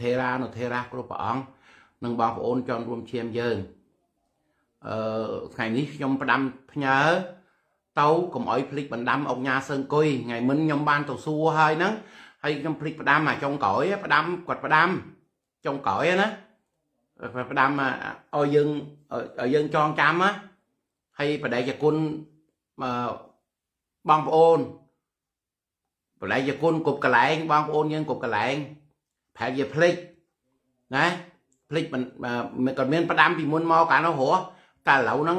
ថេរានុថេរៈគ្រប់ព្រះអង្គនិងបងប្អូនចន់រួមឈាមយើងអឺថ្ងៃនេះខ្ញុំផ្ដាំផ្ញើទៅកុំអោយភ្លេចបណ្ដាំអង្គញាសើងគុយថ្ងៃមុនខ្ញុំបាន ទៅសួរហើយហ្នឹងហើយខ្ញុំភ្លេចផ្ដាំអាចុងក្រោយផ្ដាំគាត់ផ្ដាំចុងក្រោយណាផ្ដាំឲ្យយើងឲ្យយើងចងចាំណាហើយបដិយគុណបងប្អូនបដិយគុណគ្រប់កន្លែងបងប្អូនយើងគ្រប់កន្លែងប្រហែលជាភ្លេចណាភ្លេចមិនក៏មានផ្ដាំពីមុនមកកាលនោះហោះតែឥឡូវហ្នឹង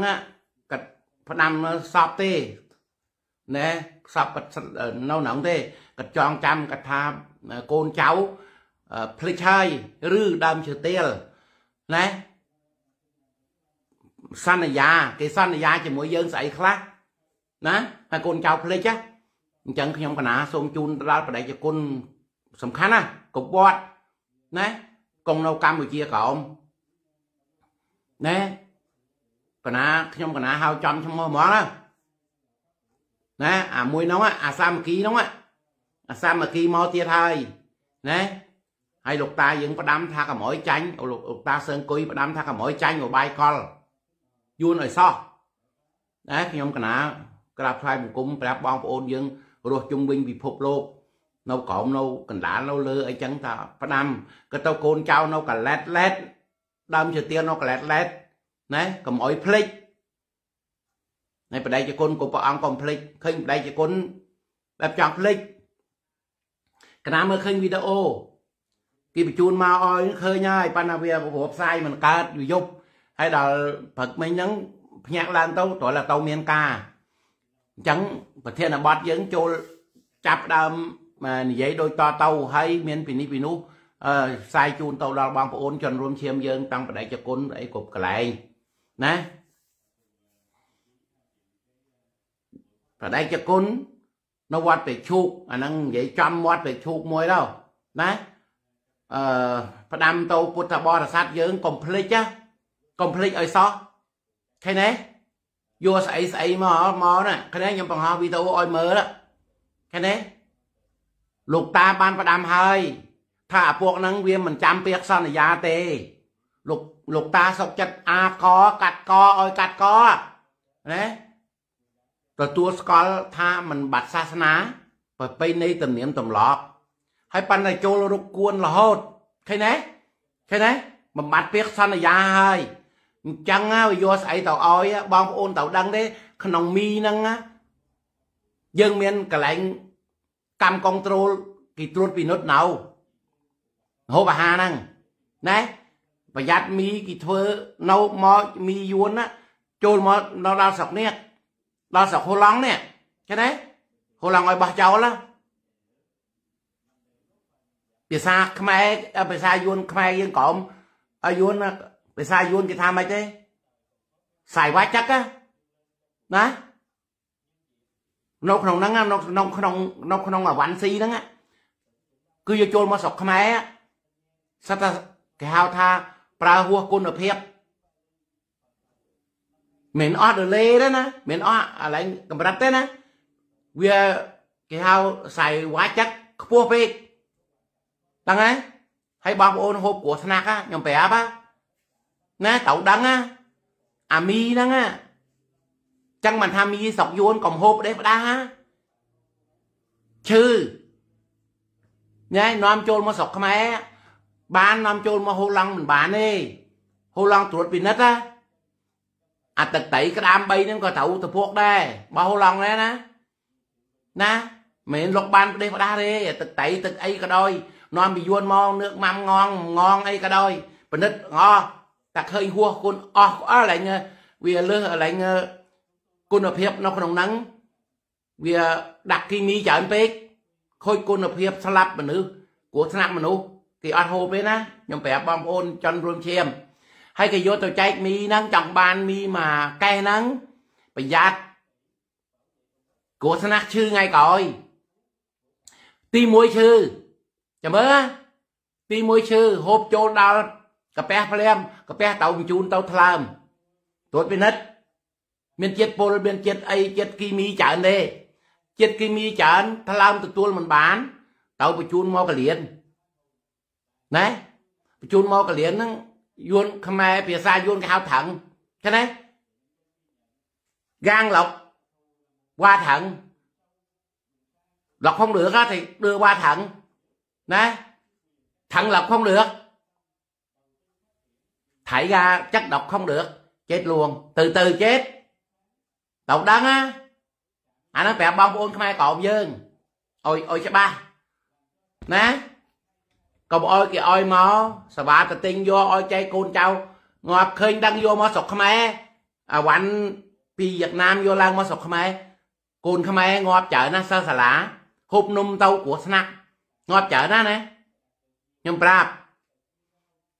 គាត់ផ្ដាំសពទេណែសពនៅក្នុងទេគាត់ចងចាំគាត់ថាកូនចៅភ្លេចហើយឬដើមឈើទៀលណែសន្យាគេសន្យាជាមួយយើងស្អីខ្លះណាហើយកូនចៅភ្លេចណាអញ្ចឹងខ្ញុំកណាសូមជូនដល់បដិជគុណសំខាន់ណាកុំវត្តណាកុំនៅកម្ពុជាក្រោមណាកណាខ្ញុំកណាហៅចំឈ្មោះហ្មងណាអាមួយនោះអាសាមគ្គីនោះអាសាមគ្គីមកទៀតហើយណាហើយលោកតាយើងផ្ដាំថាកម្រយចាញ់លោកតាសើងគុយផ្ដាំ ថាកម្រយចាញ់របាយកលយួនឲ្យសោះណាខ្ញុំកណាក្រាបថ្វាយបង្គំប្រាប់បងប្អូន យើង រស់ជុំវិញពិភពលោកនៅក្រោមនៅកណ្ដាលនៅលើអីចឹងតាផ្ដាំក៏ទៅកូនចៅនៅកឡែតឡែតដើមជាទៀននៅកឡែតឡែតណែកំអុយភ្លេចណែបដិជគុណក៏ព្រះអង្គកំភ្លេចឃើញបដិជគុណបែបចង់ភ្លេចកណាមើលឃើញវីដេអូគេបញ្ជូនមកអោយឃើញហើយប៉ណ្ណាវាប្រផ្សាយមិនកើតយប់ហើយដល់ព្រឹកមិញហ្នឹងភ្ញាក់ឡើងទៅត្រឡប់ទៅមានការអញ្ចឹងប្រធានបတ်យើងចូលចាប់ដើមបាទនិយាយដោយតទៅហើយមានពីនេះពីនោះអឺផ្សាយជូនទៅដល់បងប្អូនជនរួមឈាមយើងតាំងបដិជគុណអីគ្រប់កន្លែងណាបដិជគុណនៅវត្តពេជ្រឈូកអាហ្នឹងនិយាយចំវត្តពេជ្រឈូកមួយដល់ណាអឺផ្ដាំទៅពុទ្ធបរិស័ទយើងកុំភ្លេចណាកុំភ្លេចឲ្យសោះឃើញទេយកស្អីស្អីមកមកណាឃើញខ្ញុំបង្ហោះវីដេអូឲ្យមើលឃើញទេលោកតាបានផ្ដាំហើយ ថាអាពួកហ្នឹងវាមិនចាំពាក្យសន្យាទេលោកលោកតាសុកចិត្តអាកកាត់កឲ្យកាត់កណាទទួលស្គាល់ថាមិនបាត់សាសនាប្រពៃណីទំនៀមទម្លាប់ហើយប៉ណ្ណតែចូលរុកគួនរហូតឃើញទេឃើញទេបំបត្តិពាក្យសន្យាហើយអញ្ចឹងយកស្អីទៅឲ្យ បងប្អូនទៅដឹងទេក្នុងមីហ្នឹងយើងមានកលែងកម្មកងត្រូលគេត្រួតពិនិត្យណៅហូបអាហារហ្នឹងណែប្រយ័ត្នមីគេធ្វើនៅមកមីយួនណាចូលមកនៅដល់ស្រុកនេះដល់ស្រុកហូឡង់នេះឃើញទេហូឡង់ឲ្យបោះចោលណាភាសាខ្មែរភាសាយួនខ្មែរយើងក្រមឲ្យយួនភាសាយួនគេថាម៉េចទេសាយវ៉ាច់ចឹកណានៅក្នុងហ្នឹងនៅក្នុងក្នុងនៅក្នុងអាវ៉ាន់ស៊ីហ្នឹងគឺយកចូលមកស្រុកខ្មែរសិតតែគេហៅថាប្រើហួសគុណភាពមិនអស់ដុល្លារទេណាមិនអស់កន្លែងកម្រិតទេណាវាគេហៅខ្សែវាចាក់ខ្ពស់ពេកដឹងហើយហើយបងប្អូនហូបគ្រោះថ្នាក់ខ្ញុំប្រាប់ណាត្រូវដឹងណាអាមីហ្នឹងណាចឹងមិនថាមីស្រុកយួនកំហូបផ្ដេសផ្ដាឈឺណែនាំចូលមកស្រុកខ្មែរបាននាំចូលមកហូឡង់មិនបានទេហូឡង់ត្រួតពិនិត្យណាអាទឹកតៃក្តាម3ហ្នឹងក៏ត្រូវទៅពួកដែរបើហូឡង់ដែរណាណាមិនលុកបានផ្ដេសផ្ដាសទេអាទឹកតៃទឹកអីក៏ដោយ នាំពីយួនមក nước ម៉ាំងងងងអីក៏ដោយពិនិត្យងតែឃើញហួសគុណអស់អល់ឡើងវាលើសឡើងគុណភាពនៅក្នុងហ្នឹងវាដាក់គីមីច្រើនពេកខូចគុណភាពស្លាប់មនុស្សគ្រោះថ្នាក់មនុស្សគេអត់ហូបទេណាខ្ញុំប្រាប់បងប្អូនចន់រួមឈាមហើយគេយកទៅចែកមីហ្នឹងចង់បានមីមួយកេះហ្នឹងប្រយ័ត្នគ្រោះថ្នាក់ឈឺថ្ងៃក្រោយទី1ឈឺចាំមើលទី1ឈឺហូបចូលដល់កាពះភ្លាមកាពះទៅបញ្ជូនទៅថ្លើមត្រួតពិនិត្យ chết chết chết chết ai tuôn mình bán bị bị này này cái thẳng មានជាតិពុលមានជាតិអីជាតិគីមីច្រើនទេជាតិគីមីច្រើនថ្លើមទទួលមិនបានទៅបញ្ជូនមកកលៀនណែបញ្ជូនមកកលៀនហ្នឹងយួនខ្មែរភាសាយួនគេហៅថងឃើញទេ gang lọc qua thận lọc không được á thì đưa qua thận này thận lọc không được thải ra chất độc không được chết luôn từ từ chết លោកដឹងណាអាហ្នឹងប្រាប់បងប្អូនខ្មែរក្រមយើងអុយអុយច្បាស់ណាកុំអុយគេអុយមកសវាតទិញយកអុយចែកកូនចៅងាប់ឃើញដឹងយកមកស្រុកខ្មែរអាវ៉ាន់ពីវៀតណាមយកឡើងមកស្រុកខ្មែរកូនខ្មែរងាប់ច្រើនណាស់សិស្សសាលាហូបនំទៅគ្រោះថ្នាក់ងាប់ច្រើនណាស់ណាខ្ញុំប្រាប់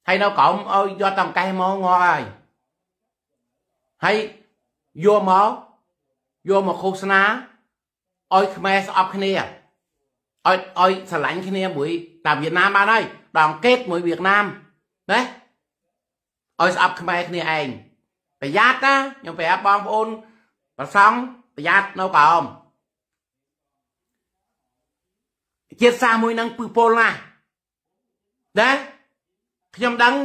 ហើយនៅក្រោមអុយយកតង្កេះមកងាប់ហើយហើយយកមកយកមកឃោសនាឲ្យខ្មែរស្អប់គ្នាឲ្យឲ្យស្រឡាញ់គ្នាមួយ តាវៀតណាមបានហើយដងកេតមួយវៀតណាមណាឲ្យស្អប់ខ្មែរគ្នាឯងប្រយ័ត្នណាខ្ញុំប្រាប់បងប្អូនប្រសង់ប្រយ័ត្ននៅក្រោមជាតិសាសមួយនឹងពឹសពលណាស់ណាខ្ញុំដឹង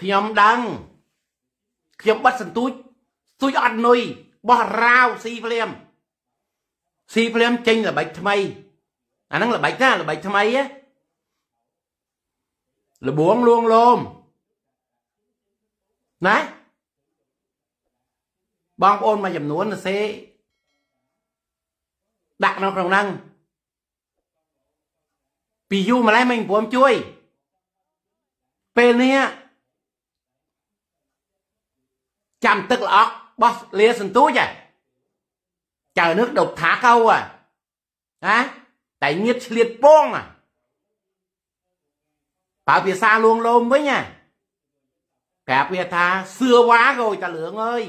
ខ្ញុំដឹង ខ្ញុំបិទសន្ទូចស្ទូចអត់នុយបោះរាវស៊ីភ្លាមស៊ីភ្លាមចេញល្បិចថ្មីអាហ្នឹងល្បិចណាល្បិចថ្មីហ៎លបួងលួងលោមណាបងប្អូនមួយចំនួនសេដាក់នៅក្នុងហ្នឹងពីយូរម្ល៉េះមិនព្រមជួយ ពេលនេះចាំទឹកល្អក់បោះលាសន្ទូចចៅនឹកដប់ថាកៅណាតែញៀតឆ្លៀតពងបើភាសាលួងលោមវិញប្រាប់វាថាសឿវ៉ាក៏តាលឿងអើយ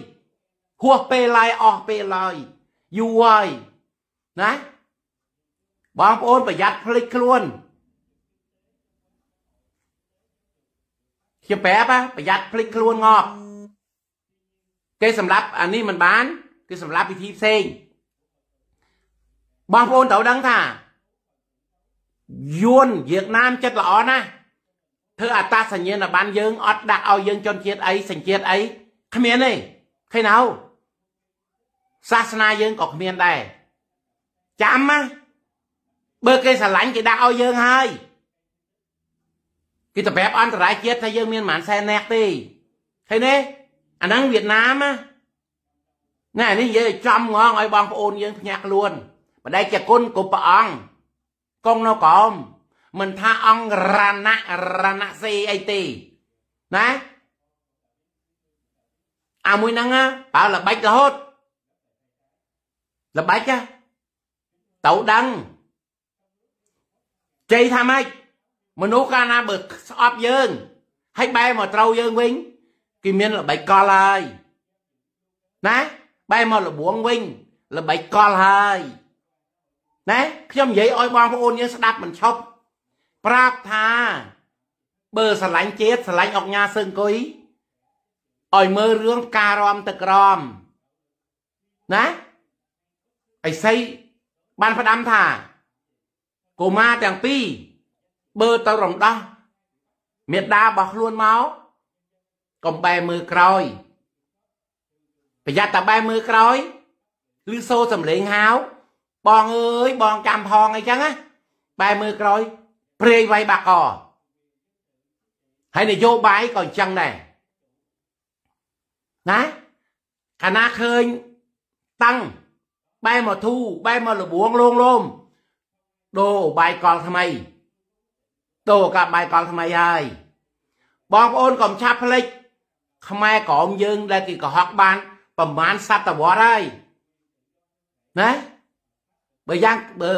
ហួសពេលឡាយអស់ពេលឡើយយូរហើយណាបងប្អូនប្រយ័ត្នភ្លេចខ្លួនខ្ញុំប្រាប់ប្រយ័ត្នភ្លេចខ្លួនងប់គេសម្រាប់អានេះមិនបានគឺសម្រាប់ពិធីផ្សេងបងប្អូនត្រូវដឹងថាយួនវៀតណាមចិត្តល្អណាស់ធ្វើអត្តសញ្ញាណប័ណ្ណយើងអត់ដាក់ឲ្យយើងជនជាតិអីសញ្ជាតិអីគ្មានទេឃើញហៅសាសនាយើងក៏គ្មានដែរចាំណាបើគេស្រឡាញ់គេដាក់ឲ្យយើងហើយគេទៅប្រាប់អន្តរជាតិថាយើងមានមិនសែនអ្នកទេឃើញទេអាហ្នឹងវៀតណាមណានេះនិយាយចំងងឲ្យបងប្អូនយើងភ្ញាក់ខ្លួនបដិជគុណគ្រប់ព្រះអង្គកងនៅក្រោមមិនថាអង្គរណរណសេអីទេណាអាមួយហ្នឹងបើល្បិចរហូតល្បិចទៅដឹងជ័យថាម៉េចមនុស្សកាលណាបើស្អប់យើងហើយបែរមកត្រូវយើងវិញគេមានល្បិចកលហើយណាបែរមកលបងវិញល្បិចកលហើយណាខ្ញុំនិយាយឲ្យបងប្អូនយើងស្ដាប់មិនឈប់ប្រាប់ថា បើស្រឡាញ់ជាតិស្រឡាញ់អុកញ៉ាសឹងកុយឲ្យមើលរឿងការរំទឹកក្រមណាអីសីបានផ្ដាំថាកុមារទាំងពីរបើទៅរំដោះមេដារបស់ខ្លួនមកកុំបែមើលក្រោយប្រយ័ត្នតែបែមើលក្រោយឬសូសំលេងហៅបងអើយបងចាំផងអីចឹងណាបែមើលក្រោយ ព្រេងវាយបាក់កហើយនយោបាយក៏អញ្ចឹងដែរណាកាលណាឃើញតាំងបែមកធូបែមកលបួងលងលោមដូរបាយកលថ្មីដូរកាបាយកលថ្មីហើយបងប្អូនកុំឆាប់ភ្លេចខ្មែរក្រមយើងដែលគេកុហកបានប្រមាណសតវត្សហើយណាបើយ៉ាងបើ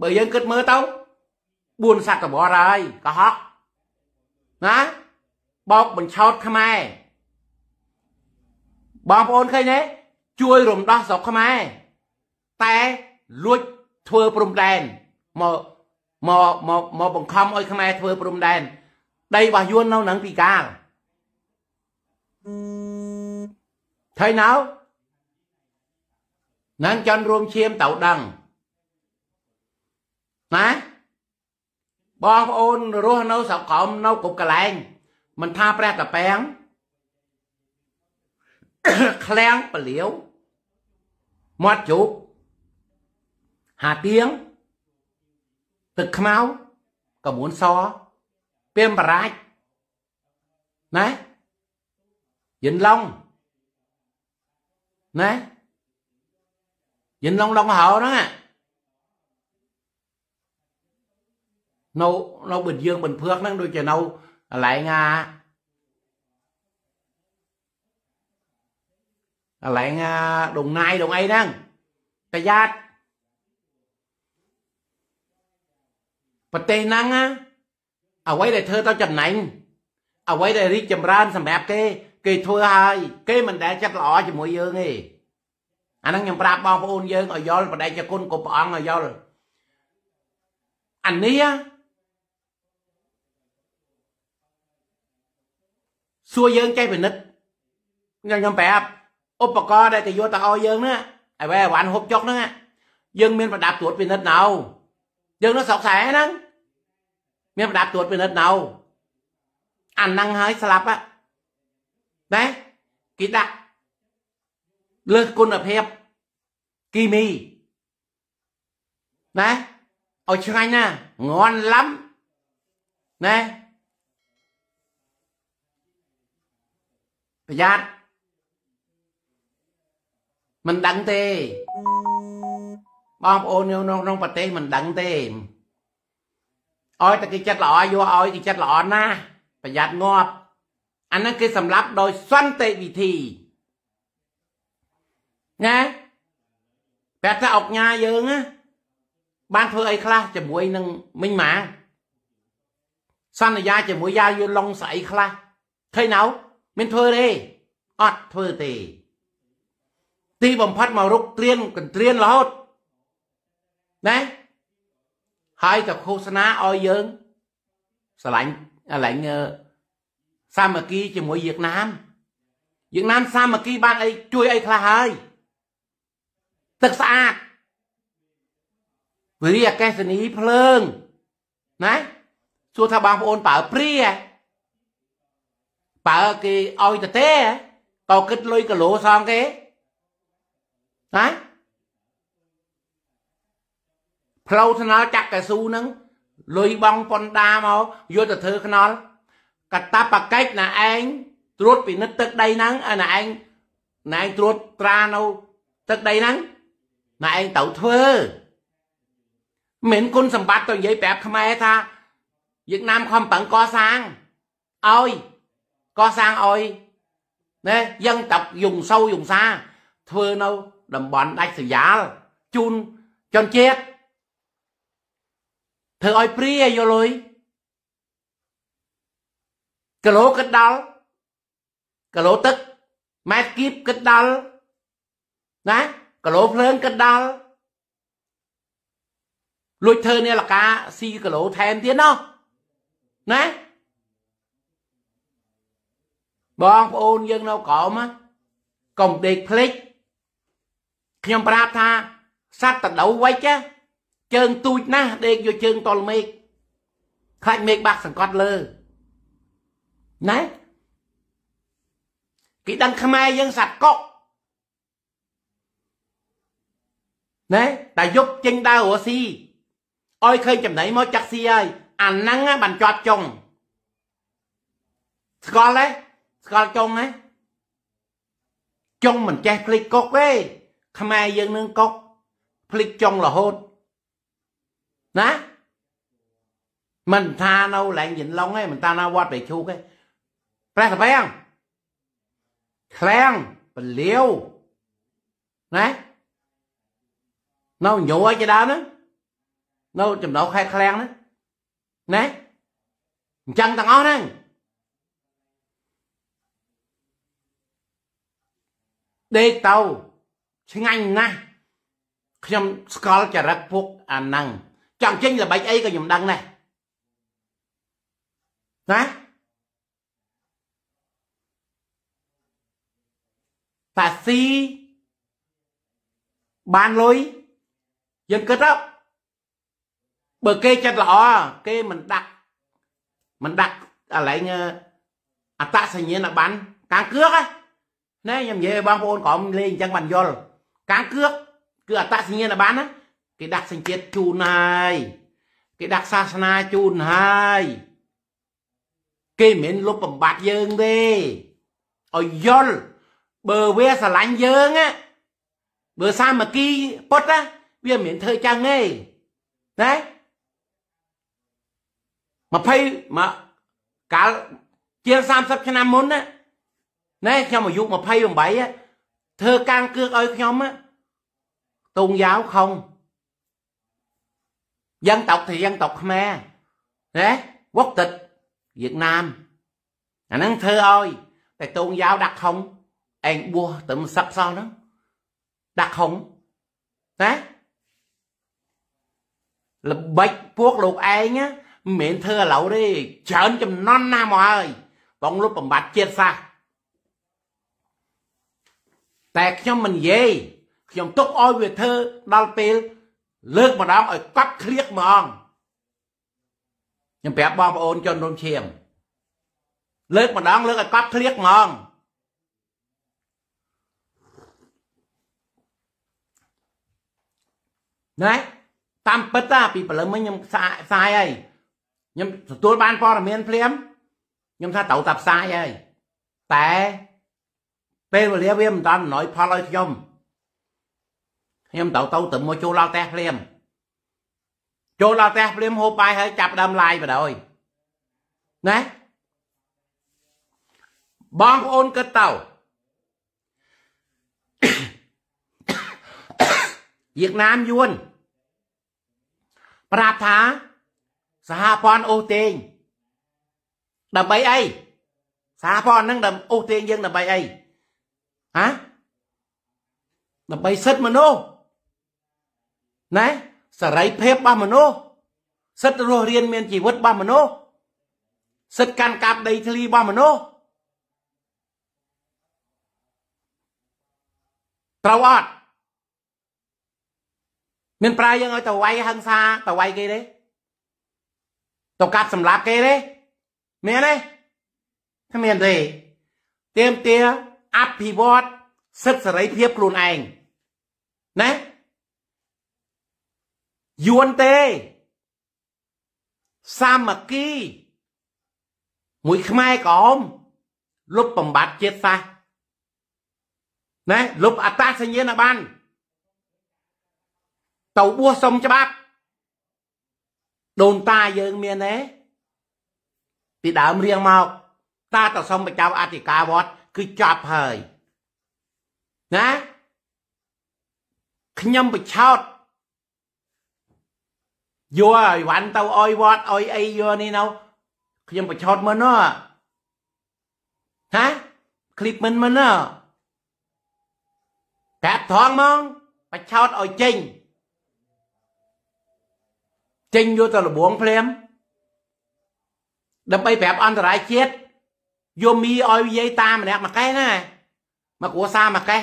បើយើងគិតមើលទៅ4សតវត្សហើយកុហកណាបោកបញ្ឆោតខ្មែរបងប្អូនឃើញទេជួយរំដោះស្រុកខ្មែរតែលួចធ្វើព្រំដែនមកមកមកបង្ខំឲ្យខ្មែរធ្វើព្រំដែន ដីរបស់យួននៅនឹងពីកាល thấy nào nàng chăn rôm chiêm tàu đằng nè បងប្អូនរស់នៅស្រុកក្រមនៅគ្រប់កន្លែង មិនថាព្រះតាប៉ែងឃ្លាំងពលាវ មាត់ជោគហាទៀងទឹកខ្មៅកមួនសពីមបរាជណាយិនឡុង nè nhìn lông lông hậu đó nâu nâu bình dương bình phước nó đôi chè nâu à, lại nga à, lại nga đồng nai đồng ấy đó tây giác và tây năng á à quay đây thơ tao chầm nành à quay đây đi chầm ran sầm bẹp kê គេធ្វើហើយ គេមិនដែលចិត្តល្អជាមួយយើងទេអាហ្នឹងខ្ញុំប្រាប់បងប្អូនយើងឲ្យយល់បដិជ្ជគុណគ្រប់ព្រះអង្គឲ្យយល់អានេះសួរយើងចេះពិនិត្យខ្ញុំខ្ញុំប្រាប់ឧបករណ៍ដែលគេយកទៅឲ្យយើងហ្នឹងអីវ៉ែវ៉ាន់ហូបចុកហ្នឹងយើងមានប្រដាប់ត្រួតពិនិត្យណៅយើងនោះស្រុកខ្សែហ្នឹងមានប្រដាប់ត្រួតពិនិត្យណៅអាហ្នឹងហើយស្លាប់ហ្នឹង đấy cái đặng lượt côn lập hẹp kimi mì đấy ở trường anh à ngon lắm đấy phải dặn mình đặng tê bom ô nêu nông nông tê mình đặng tê ôi ta cái chất lọ vô ôi cái chất lọ na phải dặn ngọt អានឹងគេសម្លាប់ដោយសន្តិវិធីណាប្រាប់ថាអុកញ៉ាយើងណាបានធ្វើអីខ្លះជាមួយនឹងមិញម៉ាសន្យាជាមួយយ៉ាយូឡុងស្អីខ្លះឃើញណៅមានធ្វើទេអត់ធ្វើទេ ទីបំផិតមករុកត្រៀនកន្ត្រៀនរហូតណាហើយក៏ឃោសនាឲ្យយើងស្រឡាញ់ឡែងសាមគ្គីជាមួយវៀតណាមវៀតណាមសាមគ្គីបានអីជួយអីខ្លះហើយទឹកស្អាតវិរិយអកេសនីភ្លើងណាសួរថាបងប្អូនប្រើព្រាប្រើគេឲ្យតទេក៏គិតលុយគីឡូសងគេណាផ្លូវថ្នល់ចាក់កស៊ូនឹងលុយបងប៉ុនដាមកយកទៅធ្វើខ្នល់កតាបកិច្ចណាឯងត្រួតពិនិត្យទឹកដីហ្នឹងណាឯងណាឯងត្រួតត្រានៅ ទឹកដីហ្នឹងណាឯងទៅធ្វើមិនគុណសម្បត្តិទៅនិយាយប្រាប់ខ្មែរថាយើងណាមខំប្រឹងកសាងឲ្យកសាងឲ្យណែយើងតប់យងសូវយងសា ធ្វើនៅតំបន់ដាច់ស្រយាលជូនជនជាតិធ្វើឲ្យព្រាយល់លុយគីឡូគិតដល់គីឡូទឹកម៉ែត្រគីបគិតដល់ណាគីឡូភ្លើងគិតដល់លួចធ្វើនាឡិកាស៊ីគីឡូថែមទៀតណោះណាបងប្អូនយើងនៅក្រោមកុំដេកភ្លេចខ្ញុំប្រាប់ថាសត្វតដូវវិចជើងទូចណាស់ដេកយកជើង តលមេឃខ្លាច់មេឃបាក់សង្កត់លើណាគេដឹងខ្មែរយើងសัตว์កុកណែតែយកចេញដើររស់ស៊ីឲ្យឃើញចំណៃមកចាក់ស៊ីហើយអាហ្នឹងបានជាប់ចុងស្គាល់ទេស្គាល់ចុងទេចុងមិនចេះភ្លេចកុកទេខ្មែរយើងនឹងកុកភ្លេចចុងរហូតណាមិនថានៅកន្លែងយិនឡុងទេមិនថានៅវត្តប្រជុកទេព្រះតបាំងក្លាំងពលាវណានៅញយជាដើមណានៅចំណោខេតក្លាំងណាណាអញ្ចឹងទាំងអស់ហ្នឹងដេកទៅឆ្ងាញ់ណាស់ខ្ញុំស្គាល់ចរិតពួកអាហ្នឹងចង់ចេញល្បិចអីក៏ខ្ញុំដឹងដែរណាតាស៊ីបានលុយយើងគិតទៅបើគេចិត្តល្អគេមិនដាក់មិនដាក់កន្លែងអតសញ្ញាណប័ណ្ណការគឿកណែខ្ញុំនិយាយឲ្យបងប្អូនក្រុមលេងអញ្ចឹងបានយល់ការគឿកគឺអតសញ្ញាណប័ណ្ណណាគេដាក់សញ្ជាតិជូនហើយគេដាក់សាសនាជូនហើយគេមិនមែនលុបបំបត្តិយើងទេឲ្យយល់បើវាស្រឡាញ់យើងបើសាមគ្គីពុតណាវាមិនធ្វើចឹងទេណា20មកកាលជាង30ឆ្នាំមុនណាណែខ្ញុំអាយុ28ធ្វើកាងគឿកឲ្យខ្ញុំតុងយ៉ាវខំ dân tộc thì dân tộc Khmer ណែ quốc tịch Việt Nam អាហ្នឹងធ្វើឲ្យតែតុងយ៉ាវដាក់ខំឯងបួសទៅមិនសឹកសោះហ្នឹងដាក់ខុងណាល្បិចពួកលោកឯងមិនមែនធ្វើឥឡូវទេច្រើនចំណន់ណាមកហើយបងលុបបំបត្តិជាតិសាសតែខ្ញុំមិននិយាយខ្ញុំទុកឲ្យវាធ្វើដល់ពេលលើកម្ដងឲ្យកាប់ឃ្លៀកម្ដងខ្ញុំប្រាប់បងប្អូនជនរួមឈាមលើកម្ដងលើកឲ្យកាប់ឃ្លៀកហ្មងណាតាមពិតណាពីព្រលឹមមិញខ្ញុំផ្សាយហើយខ្ញុំទទួលបានព័ត៌មានភ្លាមខ្ញុំថាត្រូវតែផ្សាយហើយតែពេលវេលាវាមិនដល់អំណោយផលឲ្យខ្ញុំខ្ញុំត្រូវទៅទៅមកចូលដល់ផ្ទះភ្លាមចូលដល់ផ្ទះភ្លាមហូបបាយហើយចាប់ដើមឡាយបណ្ដោយណាបងប្អូនគិតទៅវៀតណាមយួនប្រាប់ថាសហព័ន្ធអូសទេងដើម្បីអីសហព័ន្ធហ្នឹងដើម្បីអូសទេងយើងដើម្បីអីហ៎ដើម្បីសិទ្ធិមនុស្សណែសេរីភាពរបស់មនុស្សសិទ្ធិរស់រានមានជីវិតរបស់មនុស្សសិទ្ធិកាន់កាប់ដីធ្លីរបស់មនុស្សត្រូវអត់មានប្រើយើងឲ្យទៅវាយហឹង្សាទៅវាយគេទេទៅកាត់សម្លាប់គេទេមានទេគ្មានទេទៀមទាអភិវឌ្ឍសិទ្ធិសេរីភាពខ្លួនឯងណាយួនទេ សាមគ្គី មួយខ្មែរក្រហមលុបបំបត្តិជាតិសាសន៍ណាលុបអត្តសញ្ញាណប័ណ្ណទៅបួសសុំច្បាប់ដូនតាយើងមានទេពីដើមរៀងមកតាទៅសុំបញ្ចៅអធិការវត្តគឺចាប់ហើយណាខ្ញុំបិឆោតយកឲ្យវ៉ាន់ទៅអុយវត្តអុយអីយកនេះនៅខ្ញុំបិឆោតមើលណោះហាคลิปមិនមើលណោះកាប់ថងហ្មងបិឆោតឲ្យចេញចេញយកទៅលបងភ្លាមដើម្បីប្រាប់អន្តរាយជាតិយកមីឲ្យយាយតាម្នាក់មកកេះណាមកគ្រួសារមកកេះ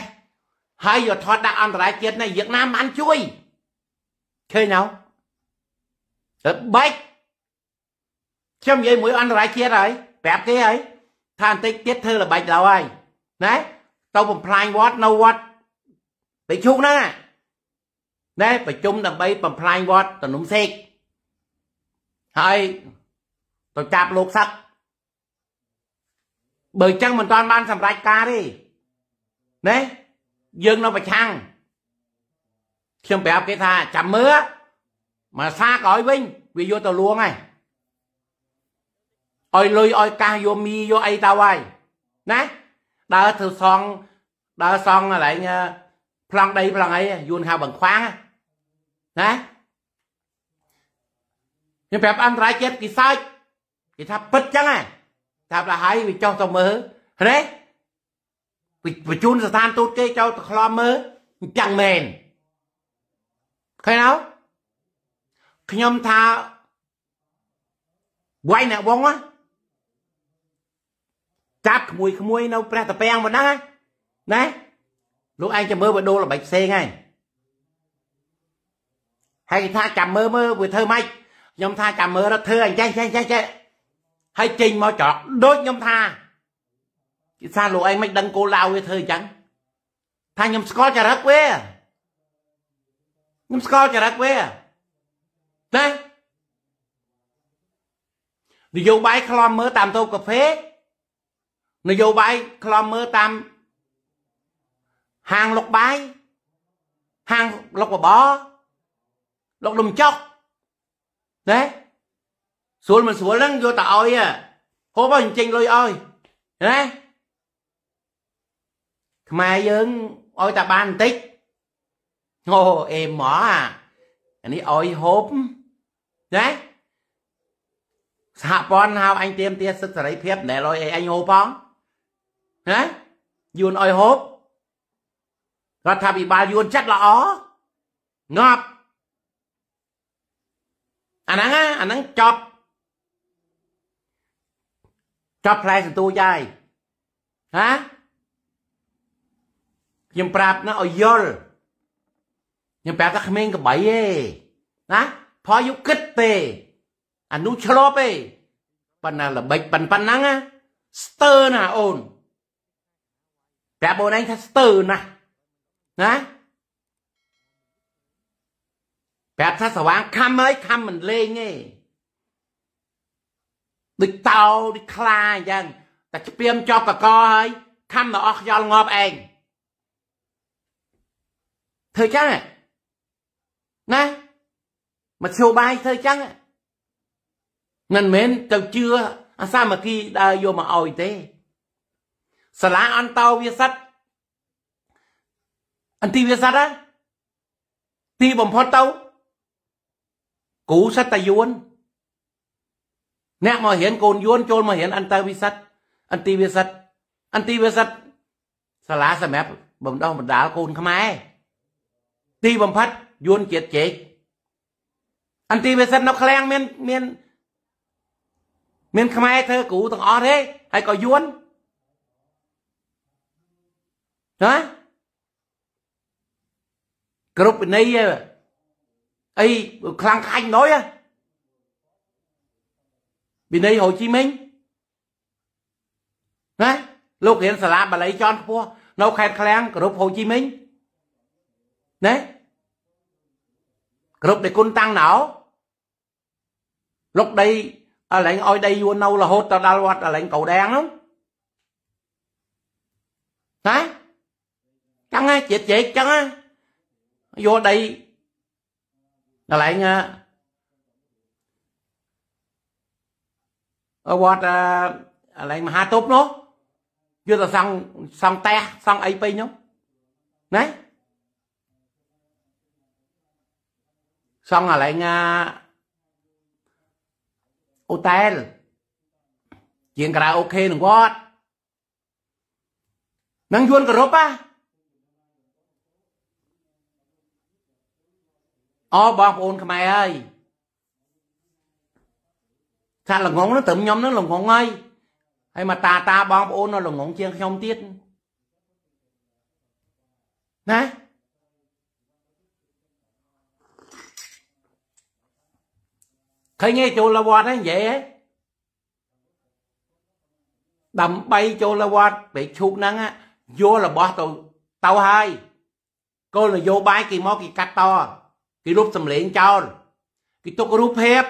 ហើយយកថត់ដាក់អន្តរាយជាតិណាយកណាមិនជួយឃើញហើយទៅបែកខ្ញុំនិយាយមួយ អន្តរាយជាតិហើយប្រាប់គេហើយថាបន្តិចទៀតធ្វើល្បែងឡៅហើយណែទៅបំផ្លាញវត្តនៅវត្តបិជុកហ្នឹងណែប្រជុំដើម្បីបំផ្លាញវត្តតនុំសេកហើយទៅចាប់លោកសឹកបើអញ្ចឹងមិនទាន់បាន សម្រេចការទេណាយើងនៅប្រឆាំងខ្ញុំប្រាប់គេថា ចាំមើលមកសាកឲ្យវិញវាយកទៅលួងហើយឲ្យលុយឲ្យកាសយកមីយកអីទៅហើយណាដើរធ្វើសងដើរសងកន្លែងប្លង់ដីប្លង់អីយួនហៅបង្ខាំងណាខ្ញុំប្រាប់អន្តរាយជាតិគេសើចគេថាពិតចឹងហ៎ថាប្រហែលវាចោះទៅមើលណាបញ្ជូនស្ថានទូតគេចូលទៅក្លំមើលអញ្ចឹងមែនឃើញអត់ខ្ញុំថាវាយអ្នកវងចាប់ក្មួយក្មួយនៅព្រះតាពាំងប៉ុណ្ណឹងណាលោកឯងចាំមើលវាដូរល្បិចផ្សេងហើយហើយគេថាចាំមើលមើលវាធ្វើម៉េចខ្ញុំថាចាំមើលរត់ធ្វើអញ្ចេះចេះចេះចេះហើយចេញមកច្រកដូចខ្ញុំថាគេថាលោកឯងមិនដឹងគោឡាវវាធ្វើអញ្ចឹងថាខ្ញុំស្គាល់ចរិតវាខ្ញុំស្គាល់ចរិតវាណានយោបាយខ្លំមើលតាមតូបកាហ្វេនយោបាយខ្លំមើលតាមហាងលុកបាយហាងលុកបបរលុកលំចុកណាស្រួលមិនស្រួលហ្នឹងយកតែឲ្យ ហូបឲ្យចេញលុយឲ្យណាខ្មែរយើងឲ្យតែបានបន្តិចអូអេម៉អាអានេះឲ្យហូបណាសហព័ន្ធហៅអញទៀមទាសិទ្ធិសេរីភាពណែលុយអីអញហូបផងណាយួនឲ្យហូបរដ្ឋាភិបាលយួនចិត្តល្អងាប់អាហ្នឹងអាហ្នឹងចប់ចប់ផ្លែសន្ទូចហើយហាខ្ញុំប្រាប់ណាឲ្យយល់ខ្ញុំប្រាប់ថាក្មេងក្បៃទេណាផលយុគិតទេអានោះឆ្លប់ទេប៉ុណ្ណាល្បិចប៉ុណ្ប៉ុណ្ណឹងណាស្ទើណាអូនប្រាប់បងឯងថាស្ទើណាណាប្រាប់ថាសវាងខំហើយខំមិនលេងទេដូចតោដូចខ្លាអញ្ចឹងតែស្ពាមចប់កកហើយខំដល់អស់ខ្យល់ងាប់ឯងធ្វើចឹងណាមកជួបាយធ្វើចឹងមិនមែនទៅជឿអាសាមគ្គីដើរយកមកឲ្យទេសាលាអន្តោវាសិទ្ធអន្តោវាសិទ្ធទីបំផុតទៅគូសិតតយួនអ្នកមករៀនកូនយួនចូលមករៀនអន្តរវិសិទ្ធអន្តិវិសិទ្ធអន្តិវិសិទ្ធសាលាសម្រាប់បំដោះបណ្ដាលកូនខ្មែរទីបំផិតយួនជាតិជែកអន្តិវិសិទ្ធនៅក្លៀងមានមានមានខ្មែរធ្វើគ្រូទាំងអស់ទេហើយក៏យួនណាគ្រប់វិន័យអីខ្លាំងខ្លាញ់ណយពីនៃហូជីមិញណាលោករៀនសាលាបាលីចន់ខ្ពស់នៅខេត្តឃ្លាំងគ្រប់ហូជីមិញណាគ្រប់តែគុណតាំងណោលោកដីអលែងឲ្យដីយួននៅរហូតទៅដល់វត្តអលែងកោដាងហ្នឹងណាចឹងហ៎ចិត្តជែកចឹងហ៎យកដីកន្លែងវត្តកន្លែងមហាទប់នោះយកទៅសង់សង់តែសង់អីពេញនោះណាសង់កន្លែងអូតែល ជាងក្រៅអូខេនឹងគាត់នឹងយួនគោរពហ៎អបងប្អូនខ្មែរហើយថាល្ងងនោះត្រឹមខ្ញុំនោះល្ងងហើយហើយមកតាតាបងប្អូននៅល្ងងជាងខ្ញុំទៀតណាឃើញទេចូលវត្តហ្នឹងនិយាយហ៎ដើម្បីចូលវត្តពេលឈូកហ្នឹងយករបស់ទៅទៅហើយកលនយោបាយគេមកគេកាត់តគេលុបសម្លេងចោលគេទុករូបភាព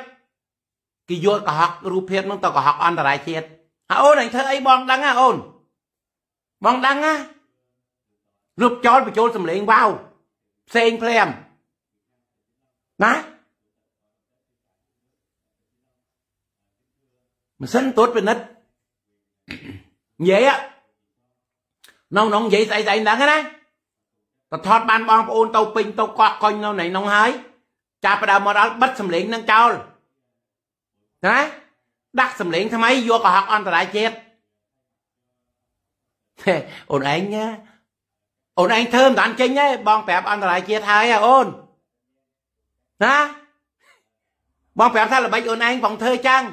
គេយកកុហករូបភាពនឹងទៅកុហកអន្តរជាតិអើអូនអញធ្វើអីបងដឹងហ៎អូនបងដឹងហ៎លុបចោលបញ្ចូលសម្លេងវ៉ាវផ្សេងភ្លាមណាមិនសិនទួតពិនិត្យនិយាយក្នុងក្នុងនិយាយស្អីស្អីហ្នឹងណាតថតបានបងប្អូនទៅពេញទៅកក់កុញនៅណៃនោះហើយចាប់ផ្ដើមមកដល់បិទសម្លេងនឹងចោលណាដាក់សម្លេងថ្មីយកកុហកអន្តរជាតិអូនឯងអូនឯងធ្វើមិនតាន់ចេញទេបងប្រាប់អន្តរជាតិហើយអូនណាបងប្រាប់ថាល្បិចអូនឯងបងធ្វើចឹង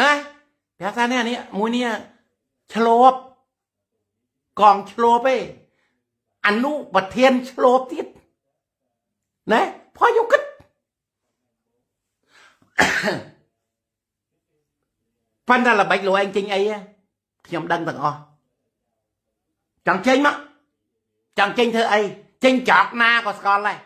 ណាប្រាប់ថានេះអានេះមួយនេះឆ្លប់កងឆ្លោបទេអនុប្រធានឆ្លោបទៀតណែផោះយកគិតប៉ុន្តែល្បិចលោឯងចេញអីខ្ញុំដឹងទាំងអស់ចង់ចេញមកចង់ចេញធ្វើអី ចេញច្រកណាក៏ស្គាល់ដែរ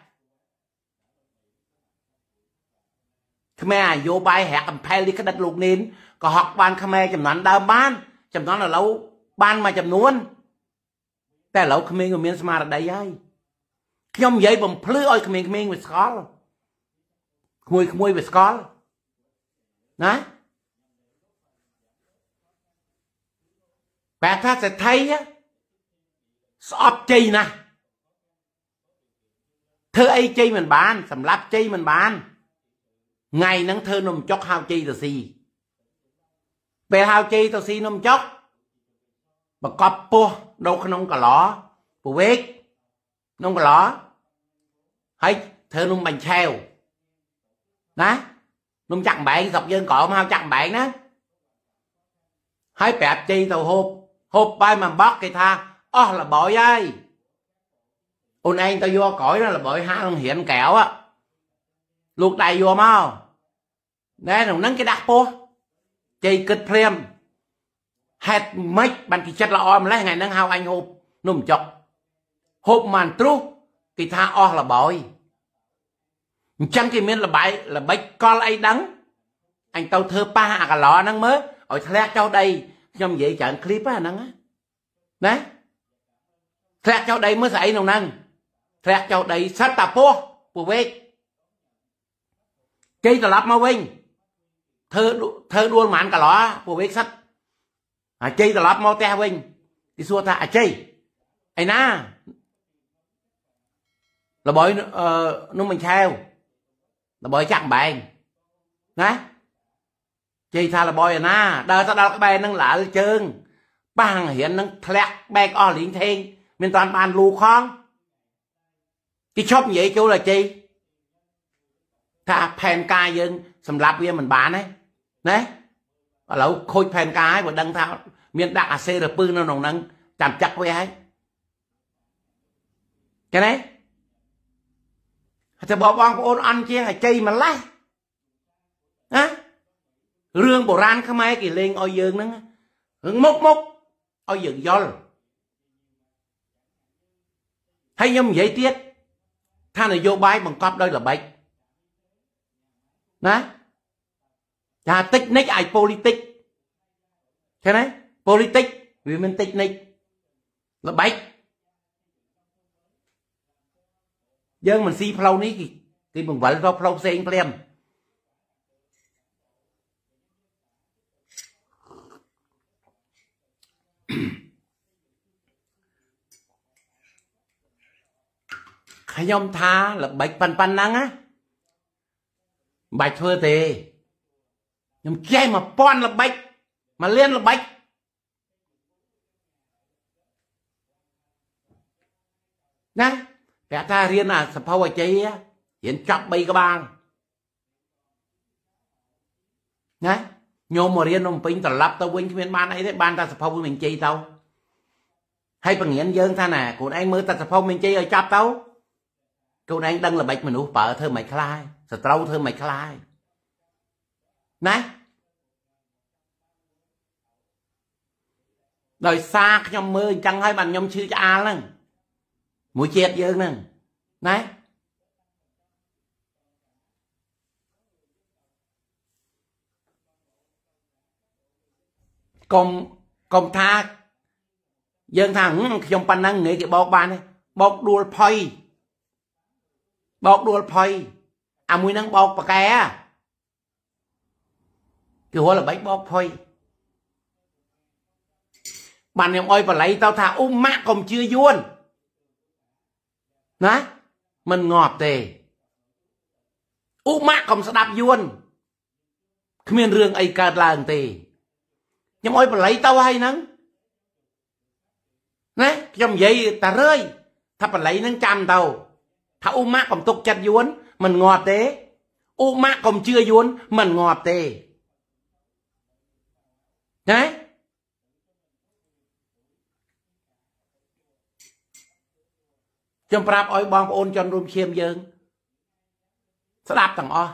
ខ្មែរនយោបាយហាក់កំផែលនេះក្តិតលោកនេនក៏ហកបាន ខ្មែរចំនួនដើមបាន ចំនួនឥឡូវបានមួយចំនួនតែឥឡូវក្មេងក៏មានស្មារតីហើយខ្ញុំនិយាយបំភ្លឺឲ្យក្មេងៗវាស្គាល់ក្មួយក្មួយវាស្គាល់ណាបែរថាសេដ្ឋីស្អប់ជ័យណាស់ធ្វើអីជ័យមិនបាន សម្រាប់ជ័យមិនបានថ្ងៃហ្នឹងធ្វើនំចុកហៅជ័យទៅស៊ីពេលហៅជ័យទៅស៊ីនំចុកបង្កប់ពោះនៅក្នុងកឡពវេកក្នុងកឡហើយធ្វើនំបាញ់ឆាវណានំចាក់បែងស្រុកយើងក្រមហៅចាក់បែងណាហើយប្រាប់ជ័យទៅហូបហូបបាយមួយបកគេថាអស់លបយហើយអូនឯងទៅយកក្រោយលបយហាងរៀនកែវលោកដៃយកមកណែក្នុងហ្នឹងគេដាក់ពោះជ័យគិតភ្លាមហេតុម៉េចបានគេចិត្តល្អម្លេះថ្ងៃហ្នឹងហៅអញហូបនំចុកហូបមិនទ្រុសគេថាអស់លបយអញ្ចឹងគេមានលបាយល្បិចកលអីដឹងអញទៅធ្វើប៉ះអាកឡហ្នឹងមើលឲ្យធ្លាក់ចោលដីខ្ញុំនិយាយច្រើនឃ្លីបហ្នឹងណាធ្លាក់ចោលដីមើលស្អីក្នុងហ្នឹងធ្លាក់ចោលដីសិតតាពោះពូវេកគេត្រឡប់មកវិញធ្វើធ្វើដួលហ្មងកឡោពូវេកសិតអាចេត្រឡប់មកផ្ទះវិញគេសួរថាអាចេឯណាលបយនំមិនឆាវលបយចាក់បែងណាជ័យថាលបយឯណាដើរទៅដល់ក្បែរនឹងលាលជើង បាំងរៀននឹងធ្លាក់បែកអស់លីងថេង មានតាន់បានលូខំគេឈប់និយាយចូលអាចេថាផែនការយើងសម្រាប់វាមិនបានទេណាឥឡូវខូចផែនការហើយបើដឹងថាមានដាក់អាសេរពឹសនៅក្នុងហ្នឹងចាំចាក់វាហើយគេណាតែបងប្អូនអន់ជាងអាចៃម្លេះណារឿងបុរាណខ្មែរគេលេងឲ្យយើងហ្នឹងរឿងមុខមុខឲ្យយើងយល់ហើយខ្ញុំនិយាយទៀតថានយោបាយបង្កប់ដោយល្បិចណាថាតិចនិចអាយប៉ូលីទិកឃើញទេ politics វាមាន technique ល្បិចយើងមិនស៊ីផ្លូវនេះគេគេបង្វិលទៅផ្លូវផ្សេងភ្លាមខ្ញុំថាល្បិចប៉ាន់ប៉ាន់ហ្នឹងណាមិនបាច់ធ្វើទេខ្ញុំចេះ1000ល្បិច1លានល្បិចណាប្រាប់ថារៀនអាសភៅអជ័យរៀនចប់3ក្បាលណាញោមមករៀននំពេញត្រឡប់ទៅវិញគ្មានបានអីទេបានតែសភៅមិនជ័យទៅហើយបង្រៀនយើង ថាណាខ្លួនឯងមើលតែសភៅមិនជ័យឲ្យចាប់ទៅខ្លួនឯងដឹងល្បិចមនុស្សប្រើធ្វើមិនខ្លាយសត្រូវធ្វើមិនខ្លាយណាដោយសារខ្ញុំមើលអញ្ចឹងហើយបានខ្ញុំឈឺឆ្អាលហ្នឹងមួយជាតិយើងហ្នឹងណាកុំកុំថាយើងថាខ្ញុំប៉ុណ្ណឹងងាយគេបោកបានទេបោកដួលផុយបោកដួលផុយអាមួយហ្នឹងបោកប៉កែគេហៅល្បិចបោកផុយបានខ្ញុំអុយបល័យទៅថាអ៊ុំម៉ាក់កុំជឿយួនนะมันงอบเตอุมากับสนับยวนขมีนเรื่องไอการลางเตยังอ้อยปลไหลตาไว้นั่งนะยำงใหญ่ตาเรยถ้าปลไหลนั่งจำเตาถ้าอุมากับตกจัดยวนมันงอบเตอุมากับเชื่อยวนมันงอบเตนะខ្ញុំប្រាប់ឲ្យបងប្អូនជនរួមឈាមយើងស្ដាប់ទាំងអស់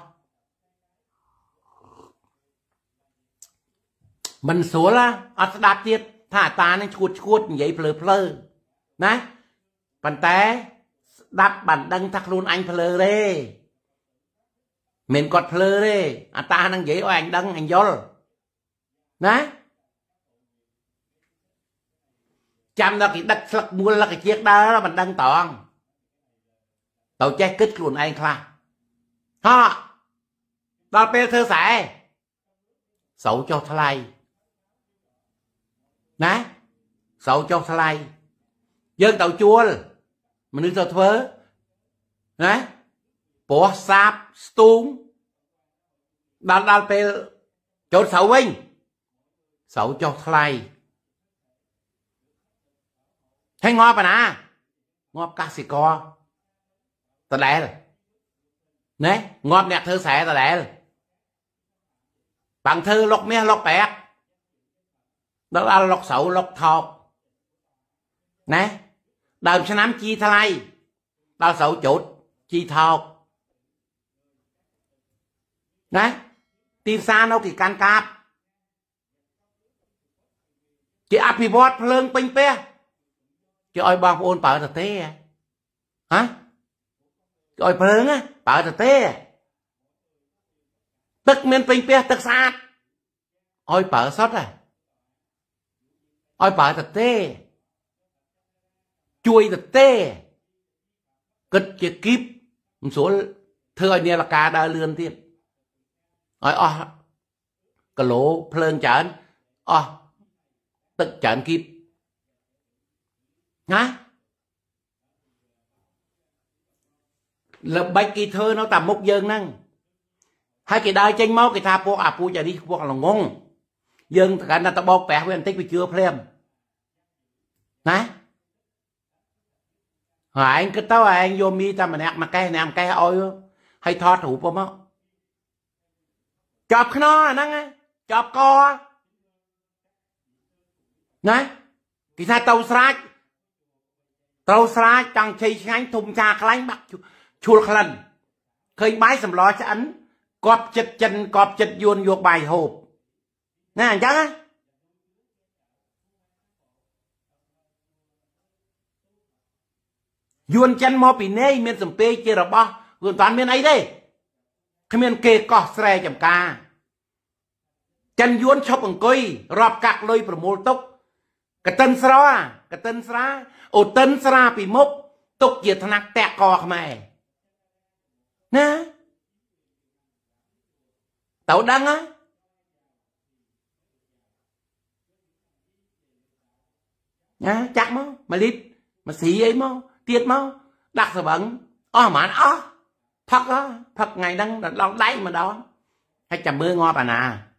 មិនស្រួលណាអត់ស្ដាប់ទៀតថាអាតានឹងឈួតឈួតនិយាយភ្លើភ្លើណាប៉ុន្តែ ស្ដាប់បានដឹង ថាខ្លួនអញភ្លើទេមិនគាត់ភ្លើទេអាតានឹងនិយាយឲ្យអញដឹងអញយល់ណាចាំដល់គេដឹកស្លឹកមូលលកជាដើរមិនដឹងត្រង់ទៅចេះគិតខ្លួនឯងខ្លះហោះដល់ពេលធ្វើស្រែសូវចុះថ្លៃណាសូវចុះថ្លៃយើងទៅជួលមនុស្សទៅធ្វើណាព្រោះសាបស្ទូងដល់ដល់ពេលចូលស្រូវវិញស្រូវចុះថ្លៃហើយងាប់បណ្ណាងាប់កសិករតដែលណែងាប់អ្នកធ្វើខ្សែតដែលបាំងធ្វើលុកមាសលុកប្រាក់ដល់ដល់លុកស្រូវលុកថោកណែដើមឆ្នាំជីថ្លៃដល់ស្រូវជូតជីថោកណាទីផ្សារនៅគេកាន់កាប់គេអភិវឌ្ឍភ្លើងពេញផ្ទះគេឲ្យបងប្អូនប្រើទៅទេហ៎ឲ្យព្រើងបើទៅទេទឹកមានពេញផ្ទះទឹកស្អាតឲ្យប្រើសុទ្ធឲ្យប្រើទៅទេជួយទៅទេគិតជាគីប មិនស្រួលធ្វើឲ្យនាឡកាដើរលឿនទៀតឲ្យអស់គីឡូភ្លើងច្រើនអស់ទឹកច្រើនគីបណាល្បិចគេធ្វើនៅ តាមមុខយើងហ្នឹងហើយគេដើរចេញមកគេថាពួកអាពូចអានេះពួកល្ងងយើងកាន់តែតបោកប្រះវាបន្តិចវាជឿភ្លាមណាហើយឯងគិតទៅឯងយកមីតាមម្នាក់មកកេះម្នាក់កេះអោយហើយថតរូបមកចាប់ខ្នងអាហ្នឹងចាប់កណាគេថាទៅស្រាច់ត្រូវស្រាច់ចង់ជ័យឆ្ងាញ់ធំចាខ្លាញ់បាក់ឈួលក្លិនឃើញបាយសម្លឆ្អិនគប់ចិត្តចិនកប់ចិត្តយួនយកបាយហូបណាអញ្ចឹងយួនចិនមកពីណេមាន សំពេជារបស់វាមិនតាន់មានអីទេគ្មានគេកោះស្រែចំការ ចិនយួនឈប់អង្គុយរាប់កាក់លុយប្រមូលទុកកតិនស្រកតិនស្រា អូតិនស្រាពីមុខទុកជាថ្នាក់តាក់កខ្មែរ nè tàu đăng á nha chắc mau mà lít mà xí ấy mau tiệt mau đặt rồi bẩn o mà nó thật á thật ngày đang đọc đây mà đó hãy chầm mưa ngo bà nà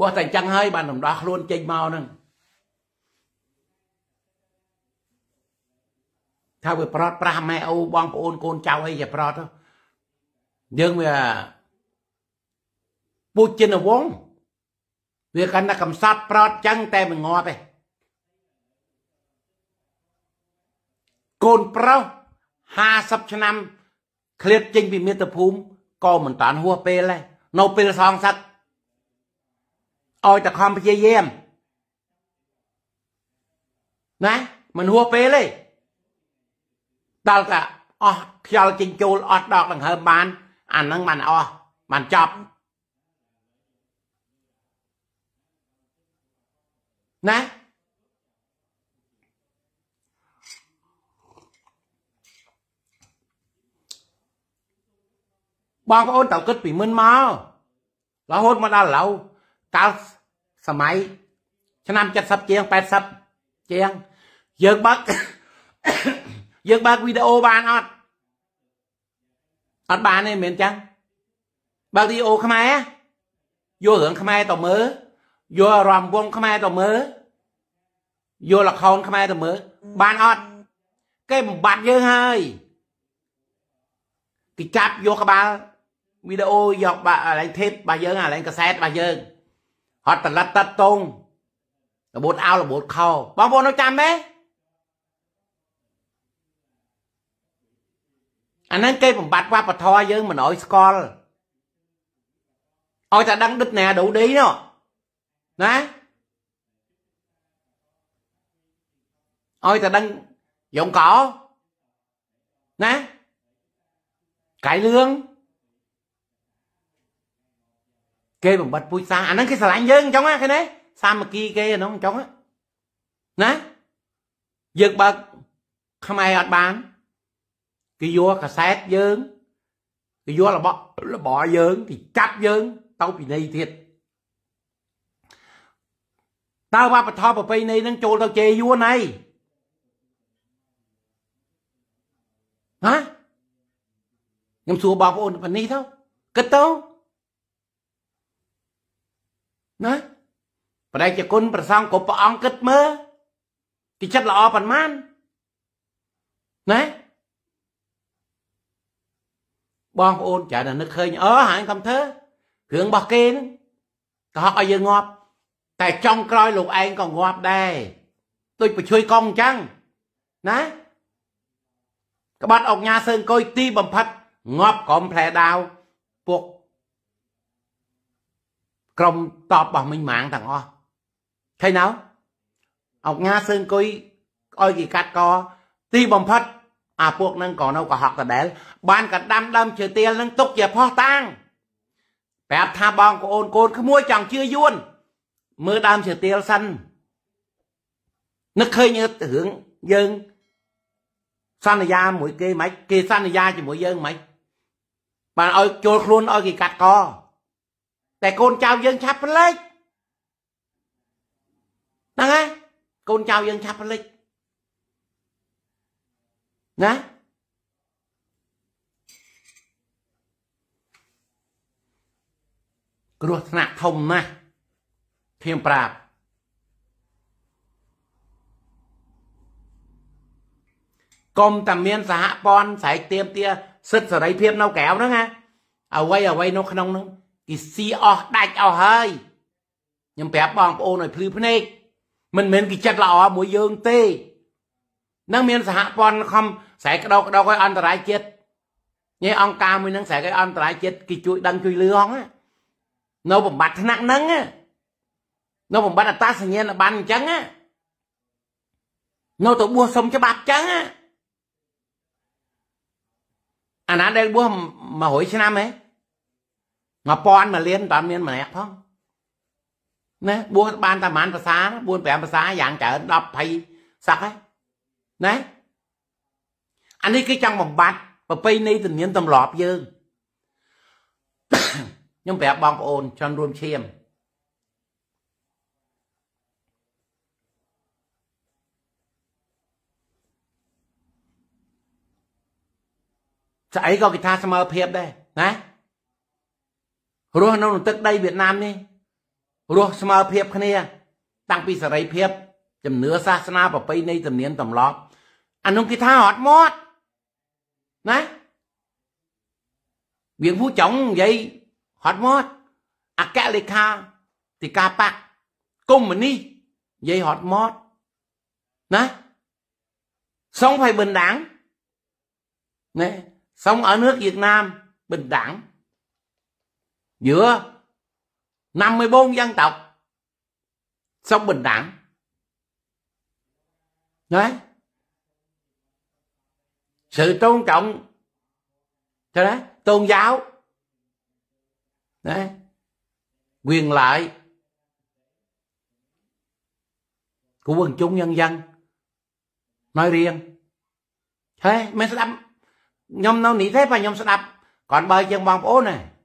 បោះតែអញ្ចឹងហើយបានរំដោះខ្លួនចេញមកហ្នឹងថាវាប្រត់ប្រាស់ម៉ែអូបងប្អូនកូនចៅអីជាប្រត់យើងវាពូជចិនវង វាកាន់តែកំសត់ប្រត់ចឹងតែមិនងាប់ទេកូនប្រុស50ឆ្នាំឃ្លាតចេញពីមាតុភូមិក៏មិនតាន់ហួសពេលដែរនៅពេលសងសឹកឲ្យតែខំព្យាយាមណាមិនហួសពេលទេដល់តែអស់ខ្យល់ចិញ្ចូលអត់ដកដង្ហើមបានអាហ្នឹងបានអស់បានចប់ណាបងប្អូនត្រូវគិតពីមុនមករហូតមកដល់ឥឡូវកាលសម័យឆ្នាំ70ជាង80ជាងយើងបើកយើងបើកវីដេអូបានអត់អត់បានទេមិនមែនចឹងបើកវីដេអូខ្មែរយករឿងខ្មែរទៅមើលយកអារម្មណ៍វងខ្មែរទៅមើលយកល្ខោនខ្មែរទៅមើលបានអត់គេបំបត្តិយើងហើយគេចាប់យកក្បាលវីដេអូយកបាក់ឡើងថេបរបស់យើងអាឡើងកាសែតរបស់យើងហត់តឡាត់តាត់តងរបូតអោរបូតខោបងប្អូននៅចាំទេអាហ្នឹងគេបំបត្តិវប្បធម៌យើងមិនអោយស្គាល់ឲ្យតែដឹងដិតណាដូឌីនោះណាឲ្យតែដឹងយងកោណាកៃលឿងគេបំបត្តិពូជសាសអាហ្នឹងគេស្រឡាញ់យើងអញ្ចឹងណាឃើញទេសាមគ្គីគេអាហ្នឹងអញ្ចឹងណាយើងបើកខ្មែរអត់បានគេយកកាសែតយើងគេយករបស់របស់យើងគេចាប់យើងទៅពីនៃទៀតតើវប្បធម៌ប្រពៃណីហ្នឹងចូលទៅជេរយួនហើយហ៎ខ្ញុំសួរបងប្អូនប៉ុណ្នេះទៅគិតទៅណាបដិជ្ជគុណប្រសងគ្រប់ព្រះអង្គគិតមើលទីចិត្តល្អប៉ុន្មានណាបងប្អូនច្រើនតែនឹកឃើញអឺហាងកំធ្វើគ្រឿងរបស់គេហ្នឹងកុហកឲ្យយើងងាប់ តែចង់ក្រោយលោកឯងក៏ងាប់ដែរដូចបញ្ជួយកងអញ្ចឹងណាក្បាត់អុកញ៉ាសើងកុយទីបំផិតងាប់ក្រុមផ្លែដាវក្រុមតបរបស់មិញម៉ាងទាំងអស់ឃើញណោអង្គការសើងគុយឲ្យគេកាត់កទីបំផិតអាពួកនឹងក៏នៅកុហកដដែលបានកដាំដើមជាទៀលនឹងទុកជាផោះតាំងប្រាប់ថាបងប្អូនកូនក្មួយចង់ជឿយួនមើលដើមជាទៀលសិននឹកឃើញរឿងយើងសន្យាមួយគេមិនគេសន្យាជាមួយយើងមិនបានឲ្យចូលខ្លួនឲ្យគេកាត់កតែកូនចៅយើងឆាប់ផ្លេចហ្នឹងហើយកូនចៅយើងឆាប់ផ្លេចណាគ្រោះថ្នាក់ធំណាស់ខ្ញុំប្រាប់កុំតែមានសហព័ន្ធស្រែកទៀមទាសិទ្ធិសេរីភាពនៅក្រៅហ្នឹងណាអ្វីអ្វីនៅក្នុងហ្នឹងគេស៊ីអស់ដាច់អស់ហើយខ្ញុំប្រាប់បងប្អូនឲ្យភ្លឺភ្នែកមិនមែនគេចិត្តល្អមួយយើងទេនឹងមានសហព័ន្ធខំស្រែកដោកដោឲ្យអន្តរាយជាតិញ៉េអង្គការមួយនឹងស្រែកឲ្យអន្តរាយជាតិគេជួយដឹងជួយលឺហងនៅបំបត្តិថ្នាក់ហ្នឹងនៅបំបត្តិអត្តសញ្ញាណប័ណ្ណអញ្ចឹងនៅទៅបួសសុំច្បាប់អញ្ចឹងអាណាដែលបួស100ឆ្នាំហ៎1000មួយលានតើមានម្នាក់ផងណាបួសបានតែប៉ុន្មានភាសា4 5ភាសាយ៉ាងច្រើន10 20សឹកហ្នឹងណាអានេះគឺចង់បំបត្តិប្រពៃណីទំនៀមទម្លាប់យើងខ្ញុំប្រាប់បងប្អូនជនរួមឈាមស្អីក៏គេថាស្មើ ភាព ដែរណារស់នៅក្នុងទឹកដីវៀតណាមនេះរស់ស្មើភាពគ្នា តាំងពីសេរីភាពជំនឿសាសនាប្រពៃណីទំនៀមទម្លាប់អានោះគេថាអត់មាត់ណាវៀងភូចង់និយាយហត់មាត់អគ្គលេខាធិការបកកុំមុនីនិយាយហត់មាត់ណាសុងໄផបិណ្ដាំងណែសុងឲ្យ nước Việt Nam bình đẳng giữa 54 dân tộc sống bình đẳng đấy sự tôn trọng cho đấy tôn giáo đấy quyền lợi của quần chúng nhân dân nói riêng thế mình sẽ đập nhóm nó nghĩ thế và nhóm sẽ đập còn bơi chân bóng bố này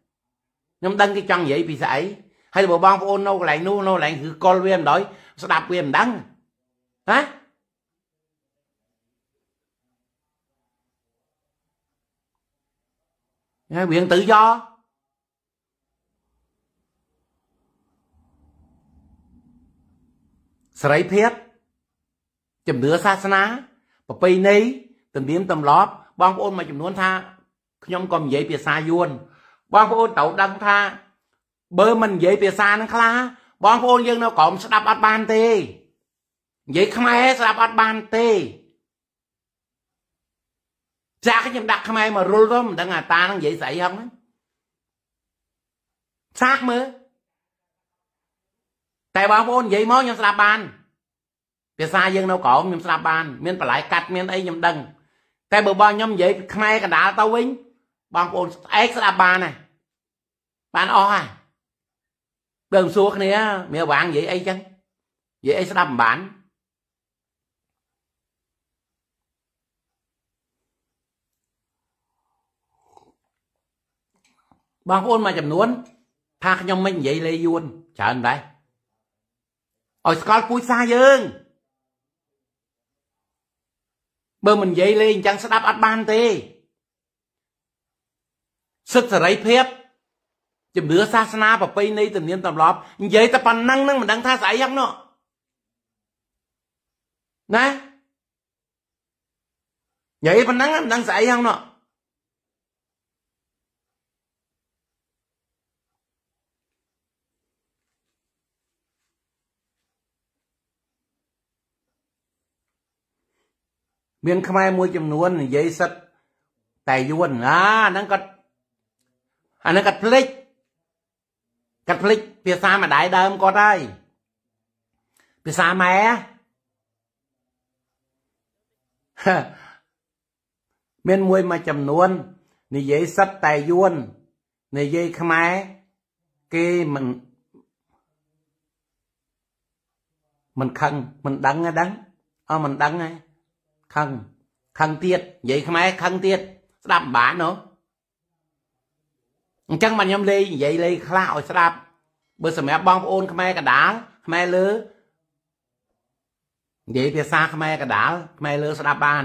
ខ្ញុំដឹងគេចង់និយាយពីស្អីហើយបើបងប្អូននៅកន្លែងនោះនៅកន្លែងគឺកុលវាមិនដោយស្ដាប់វាមិនដឹងហ៎ហើយវាង tự do សេរីភាពជំនឿសាសនាប្រពៃណីទំនៀមទម្លាប់បងប្អូនមួយចំនួន ថាខ្ញុំក៏និយាយភាសាយួនបងប្អូនត្រូវដឹងថា បើមិននិយាយភាសានឹងខ្លះបងប្អូនយើងនៅក្រោមស្ដាប់អត់បានទេនិយាយខ្មែរស្ដាប់អត់បានទេចាក់ខ្ញុំដាក់ខ្មែរមករុលទៅមិនដឹងអាតានឹងនិយាយស្អីហឹងសាកមើលតែបងប្អូននិយាយមកខ្ញុំស្ដាប់បានភាសាយើងនៅក្រោមខ្ញុំស្ដាប់បាន មានបលាយកាត់មានអីខ្ញុំដឹងតែបើបងខ្ញុំនិយាយខ្មែរកណ្ដាលទៅវិញបងប្អូនស្អែកស្ដាប់បានណាបានអស់ហើយដើមសួរគ្នាមានវាងនិយាយអីចឹងនិយាយអីស្ដាប់មិនបានបងប្អូនមួយចំនួន ថាខ្ញុំមិននិយាយលេយួនច្រើនដែរឲ្យស្គាល់ពូជសាសយើងបើមិននិយាយលេអញ្ចឹងស្ដាប់អត់បានទេសិទ្ធិសេរីភាពជំនឿសាសនាប្រពៃណីទំនៀមទម្លាប់និយាយតែប៉ុណ្ណឹងនឹងមិនដឹងថាស្អីហ្នឹងនោះណានិយាយប៉ុណ្ណឹងមិនដឹងស្អីហ្នឹងនោះមានខ្មែរមួយចំនួននិយាយសិតតែយួនអាហ្នឹងគាត់អានឹងគាត់ភ្លេចគាត់ភ្លេចភាសាម្ដាយដើមគាត់ហើយភាសាម៉ែមានមួយមួយចំនួននិយាយសិតតែយួននិយាយខ្មែរគេមិនមិនខឹងមិនដឹងទេដឹងអមិនដឹងទេខឹងខឹងទៀតនិយាយខ្មែរខឹងទៀតស្ដាប់មិនបានហ៎អញ្ចឹងមកខ្ញុំលេងនិយាយលេងខ្លះឲ្យស្ដាប់បើសម្រាប់បងប្អូនខ្មែរកដាលខ្មែរលើនិយាយភាសា ខ្មែរកដាលខ្មែរលើស្ដាប់បាន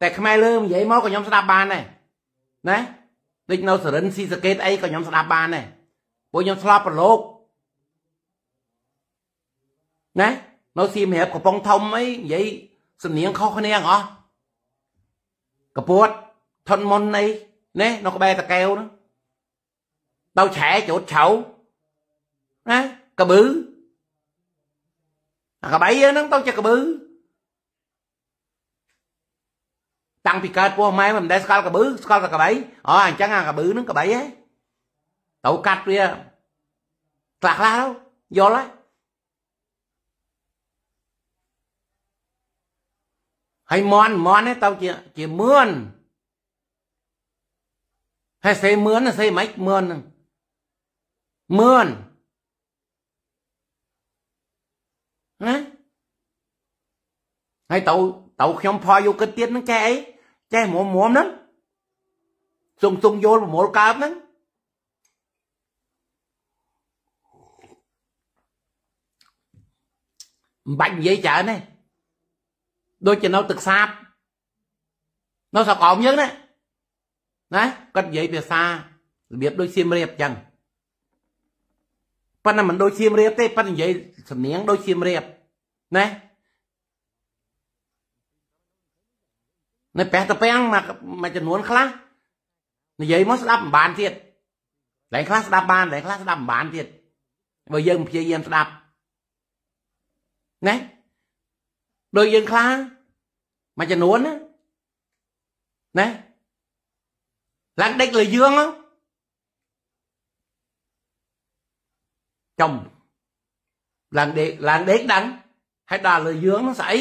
តែខ្មែរលើនិយាយមកក៏ខ្ញុំស្ដាប់បានដែរណាដូចនៅសរិនស៊ីសកេតអីក៏ខ្ញុំស្ដាប់បានដែរពួកខ្ញុំស្លាប់ប្រឡូកណានៅសៀមរាបកំពង់ធំអីនិយាយសំនៀងខុសគ្នាអស់កពួតថនមុនអីណានៅក្បែរតកែវហ្នឹង tao xẻ chỗ sậu đó cà bứ à, cà bấy nó tao cho cà bứ tăng bị cát của mai mình đã scala cà bứ scala là cà bấy ờ à, chẳng là cà bứ nó cà bấy ấy tàu cắt kia, à. lạc la đâu vô lấy hay mòn mòn ấy tao chỉ chỉ mướn hay xây mướn là xây mách mướn mượn Hả? ហើយទៅទៅខ្ញុំផលយកគិតទៀតនឹងចេះអីចេះមុំមុំហ្នឹងសុំសុំយល់ប្រមូលកើបហ្នឹងមិនបាច់និយាយច្រើនទេដូចជានៅទឹកសាបនៅសកោមយើងណាណាគាត់និយាយភាសារបៀបដូចសៀមរាបអញ្ចឹងប៉ុន្តែមិនដូចជាមរៀបទេប៉ុន្តែនិយាយសំនៀងដូចជាមរៀបណានៅប្រះតាពាំងមកមួយចំនួនខ្លះនិយាយមកស្ដាប់មិនបានទៀតតែខ្លះស្ដាប់បានតែខ្លះស្ដាប់មិនបានទៀតបើយើងព្យាយាមស្ដាប់ណាដូចយើងខ្លះមួយចំនួនណាណាឡើងដេកលើយើងហ្នឹង chồng làng đế làng đế đắng hay đà lời dương nó xảy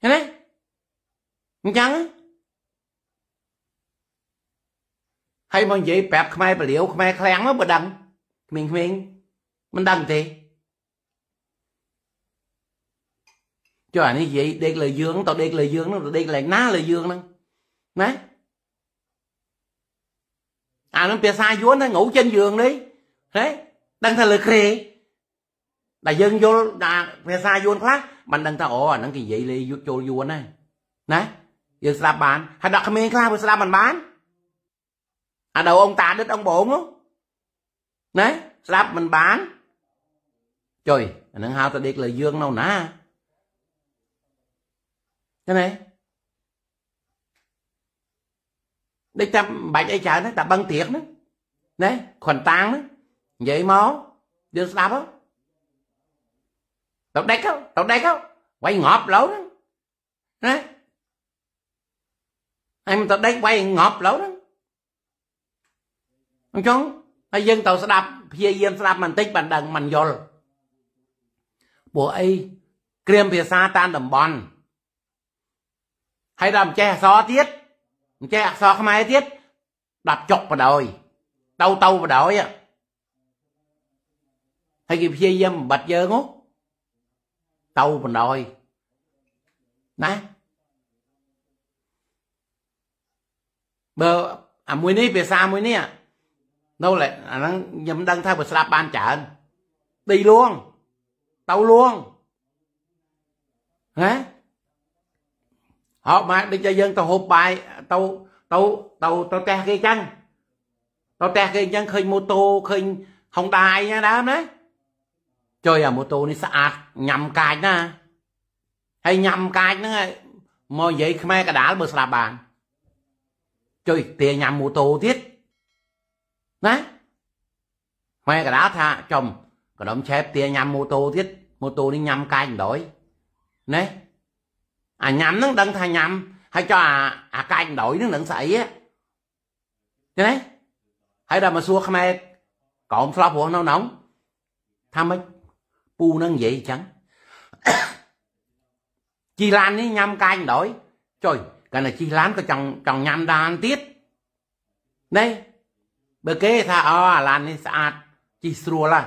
thế đấy không chăng hay mà vậy bẹp khmer bà liễu khmer khlang nó bà đăng mình mình mình đăng thì cho anh như vậy đế lời dương tao đế lời dương nó đế lại ná lời dương nó nè à nó bia sai vốn nó ngủ trên giường đi ទេដឹងថាលើគ្រេដែលយើងយល់ថាភាសាយួនខ្លះមិនដឹងថាអូអាហ្នឹងគេនិយាយលេយចូលយួនណាណាយើងស្ដាប់បានហើយដាក់ក្មេងខ្លះវាស្ដាប់មិនបានអាដៅ ông តាដិត ông បងណាស្ដាប់មិនបានចុយអាហ្នឹងហៅថាដេកលើយើងនៅណាឃើញទេដេកតាមបាច់អីច្រើនតែបឹងត្រៀកហ្នឹងណាខនតាំងហ្នឹងនិយាយមកយើងស្ដាប់ទៅដេកទៅដេកវាយងប់លោហ្នឹងណាឯងមិនទៅដេកវាយងប់លោហ្នឹងអញ្ចឹងហើយយើងទៅស្ដាប់ព្យាយាមស្ដាប់បន្តិចបានដឹងមិនយល់ពួកអីក្រៀមភាសាតាមតំបន់ហើយដល់មិនចេះអក្សរទៀតមិនចេះអក្សរខ្មែរទៀតដាប់ចុកបដ ாய் ទៅទៅបដ ாய் ហ្នឹង hay Thầy kia dâm bạch dơ ngốt. Tâu mình đòi Nè. bờ à mùi ní về xa mùi ní à. Đâu lại, à nó nhầm đăng thay bờ sạp ban trợn. Đi luôn. Tâu luôn. Hả? Họ mà đi cho dân tao hộp bài, tao tao tao tao te kia chăng? Tao te kia chăng khơi mô tô, khơi không tài nha đám đấy. Choyamoto នេះស្អាតញ៉ាំកាចណាហើយញ៉ាំកាចហ្នឹងហើយមកនិយាយខ្មែរកដាលបើស្ដាប់បានជួយទាញ៉ាំម៉ូតូទៀតណាខ្មែរកដាលថាចំកដុំឆែបទាញ៉ាំម៉ូតូទៀតម៉ូតូនេះញ៉ាំកាចម្ដយណាអាញ៉ាំហ្នឹងដឹងថាញ៉ាំហើយចុះអាអាកាចម្ដយហ្នឹងនឹងស្អីទេណាហើយដល់មកសួរខ្មែរក្រោមស្លាប់ព្រោះនៅក្នុងថាម៉េចពូនឹងនិយាយអញ្ចឹងជីឡាននេះញ៉ាំកាយបណ្ដោយចុយកាន់តែជីឡានក៏ចង់ចង់ញ៉ាំដានទៀតណែបើគេថាអូអាឡាននេះស្អាតជីស្រួលហ่ะ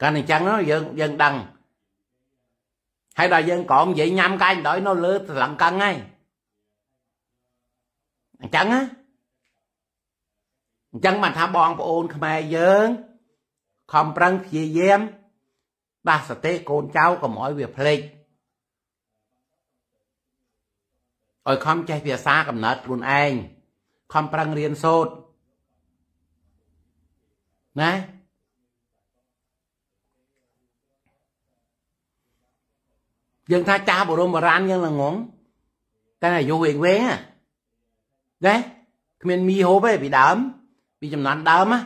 កាន់តែអញ្ចឹងយើងយើងដឹងហើយដល់យើងក៏និយាយញ៉ាំកាយបណ្ដោយនៅលើស្លឹងកឹងហើយអញ្ចឹងណាអញ្ចឹងបានថាបងប្អូនខ្មែរយើងខំប្រឹងព្យាយាមដាស់សតិកូនចៅកុំឲ្យវាភ្លេចឲ្យខំចេះភាសាកំណត់ខ្លួនឯងខំប្រឹងរៀនសូត្រណាយើងថាចាស់បរមបរានយើងល្ងងតែអាយុវែងវែងណាគ្មាន មីហូបទេពីដើម ពីចំណាន់ដើមណា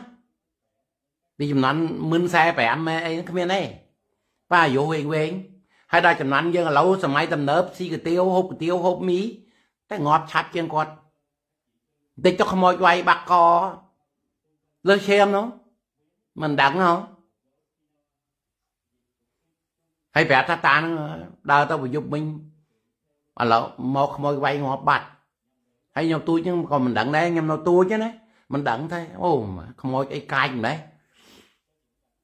ពីចំណាន់មិន45អីគ្មានទេប៉ាយោវែងវែងហើយដល់ចំណាន់យើងឥឡូវសម័យទំនើបស៊ីកាទៀវហូបកាទៀវហូបមីតែងាប់ឆាប់ជាងគាត់តិចទៅខ្មោចវាយបាក់កលើឈាមនោះមិនដឹងហ៎ហើយប្រាប់ថាតានឹងដើរទៅប្រយុទ្ធវិញឥឡូវមកខ្មោចវាយងាប់បាត់ហើយខ្ញុំទូចហ្នឹងក៏មិនដឹងដែរខ្ញុំនៅទូចណាមិនដឹងទេអូខ្មោចអីកាច់មិនដែរ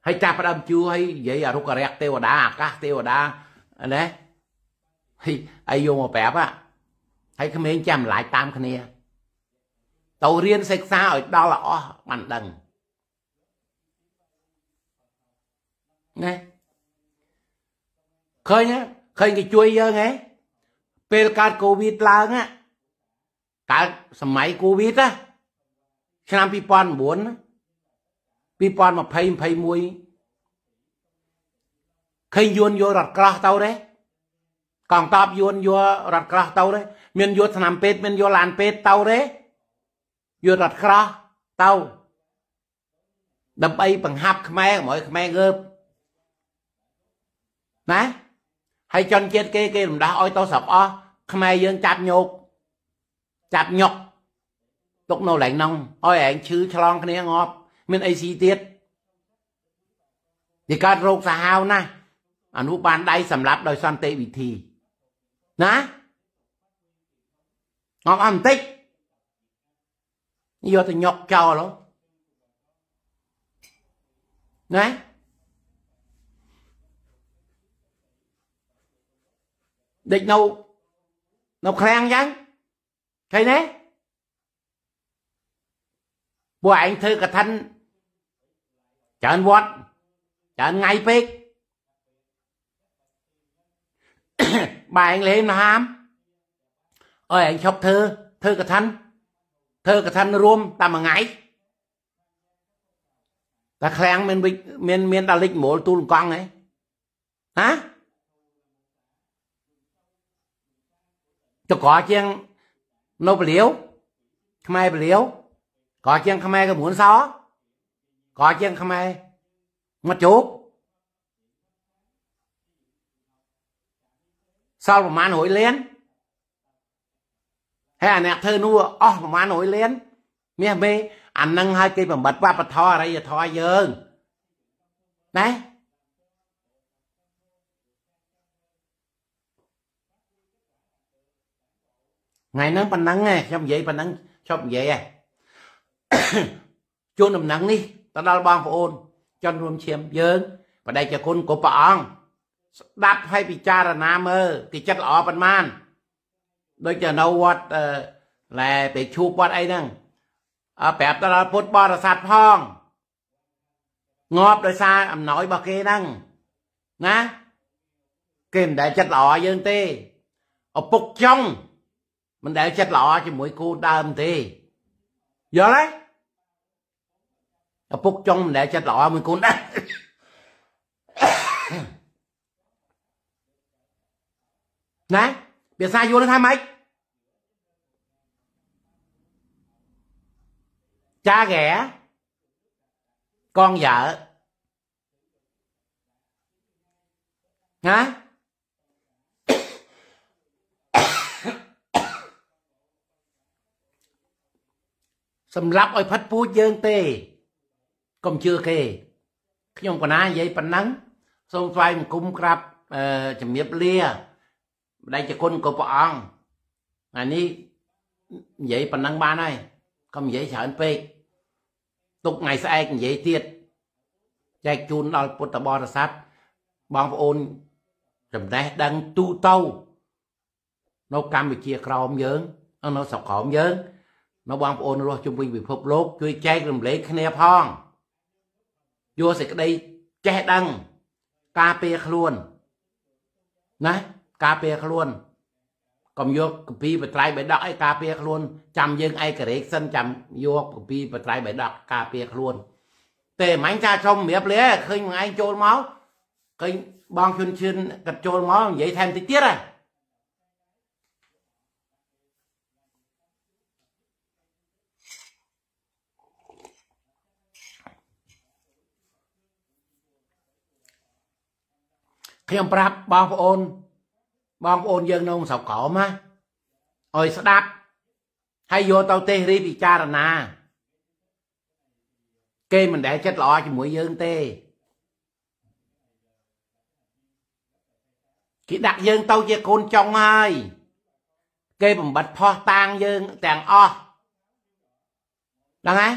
ហើយចាប់ផ្ដើមជឿហើយនិយាយអារុករៈទេវតាអាកាសទេវតាណាហើយឲ្យយកមកប្រាប់ហ่ะហើយក្មេងចាំឡាយតាមគ្នាទៅរៀនសិក្សាឲ្យដល់អស់បានដឹងណាឃើញឃើញគេជួយយើងហ៎ពេលកើតកូវីដឡើងកើតសម័យកូវីដឆ្នាំ2009 2020-21ឃើញយួនយករត់ក្រាស់ទៅទេកងតបយួនយួររត់ក្រាស់ទៅទេមានយួរឆ្នាំពេទ្យមានយួរឡានពេទ្យទៅទេយួររត់ក្រាស់ទៅដើម្បីបង្ហាប់ខ្មែរឲ្យខ្មែរងើបណាហើយជនជាតិគេគេរំដាស់ឲ្យទៅស្រាប់អស់ខ្មែរយើង ចាប់ញោកចាប់ញុកទុកនៅឡែងនងឲ្យឯងឈឺឆ្លងគ្នាងាប់មានអីស៊ីទៀតវាកើតរោគសាហាវណាស់អានោះបានដៃសម្លាប់ដោយសន្តិវិធីណាអត់អត់បន្តិចយកទៅញុកចោលណាដេកនៅនៅឃ្លាំងអញ្ចឹងឃើញទេពួកឯងធ្វើកថាច្រើនវត្តច្រើនថ្ងៃពេកបើឯងលេងមហាមអើយឯងឈប់ធ្វើធ្វើកថាធ្វើកថារួមតាមមួយថ្ងៃតែឃ្លាំងមានមានមានដល់លិចមូលទូលកង់ហ៎ហ៎ចកជាងនៅពលាវខ្មែរបលាវក៏ជាងខ្មែរកមួនសោក៏ជាងខ្មែរមកជោគសល់ប្រហែល100លានហើយអាអ្នកធ្វើនោះអស់ប្រហែល100លានមាសមេអានឹងឲ្យគេបំបត្តិវប្បធម៌អរិយធម៌យើងណាថ្ងៃហ្នឹងប៉ុណ្ណឹងឯងខ្ញុំនិយាយប៉ុណ្ណឹងឈប់និយាយឯងជួនដំណឹងនេះទៅដល់បងប្អូនជនរួមឈាមយើងបដិជ្ជគុណគ្រប់ព្រះអង្គស្ដាប់ហើយពិចារណាមើលគេចិត្តល្អប៉ុន្មានដូចជានៅវត្តឡែទៅឈូបវត្តអីហ្នឹងអើប្រាប់ទៅដល់ពុទ្ធបរិស័ទផងងាប់ដោយសារអំណោយរបស់គេហ្នឹងណាគេមិនដែល ចិត្តល្អយើងទេឪពុកចង់មិនដែលចិត្តល្អជាមួយគូដើមទេយល់ទេពុកចុងម្នាក់ចិត្តល្អមួយកូនណាណាភាសាយល់ថាម៉េចចាកែកងយ៉ាណាសម្រាប់ឲ្យផាត់ពូជយើងទេកុំជឿគេខ្ញុំកណានិយាយប៉ុណ្ណឹងសូមស្វាយបង្គំក្រាបជំរាបលាម្ដេចជាគុណគ្រប់ព្រះអង្គអានេះនិយាយប៉ុណ្ណឹងបានហើយកុំនិយាយច្រើនពេកទុកថ្ងៃស្អែកនិយាយទៀតចែកជូនដល់ពុទ្ធបរិស័ទបងប្អូនចំណេះដឹងទូទៅនៅកម្ពុជាក្រោមយើងនៅស្រុកក្រោមយើងនៅបងប្អូនរស់ជុំវិញពិភពលោកជួយចែករំលែកគ្នាផងយកសេចក្តីចេះដឹងការពារខ្លួនណាការពារខ្លួនកុំយកគម្ពីរបត្រៃបេដកឲ្យការពារខ្លួនចាំយើងឯករាជ្យសិនចាំយកគម្ពីរបត្រៃបេដកការពារខ្លួនតែមិនចាចំរៀបលេឃើញមួយឯងចូលមកឃើញបងជុនឈឿនកាត់ចូលមកនិយាយថែមតិចទៀតហ៎ខ្ញុំប្រាប់បងប្អូនបងប្អូនយើងនៅស្រុកក្រមណាឲ្យស្ដាប់ហើយយកទៅទេសរីពិចារណាគេមិនដែលចិត្តល្អជាមួយយើងទេគេដាក់យើងទៅជាកូនចុងហើយគេបំបត្តិផោះតាងយើងទាំងអស់ហ្នឹងហើយ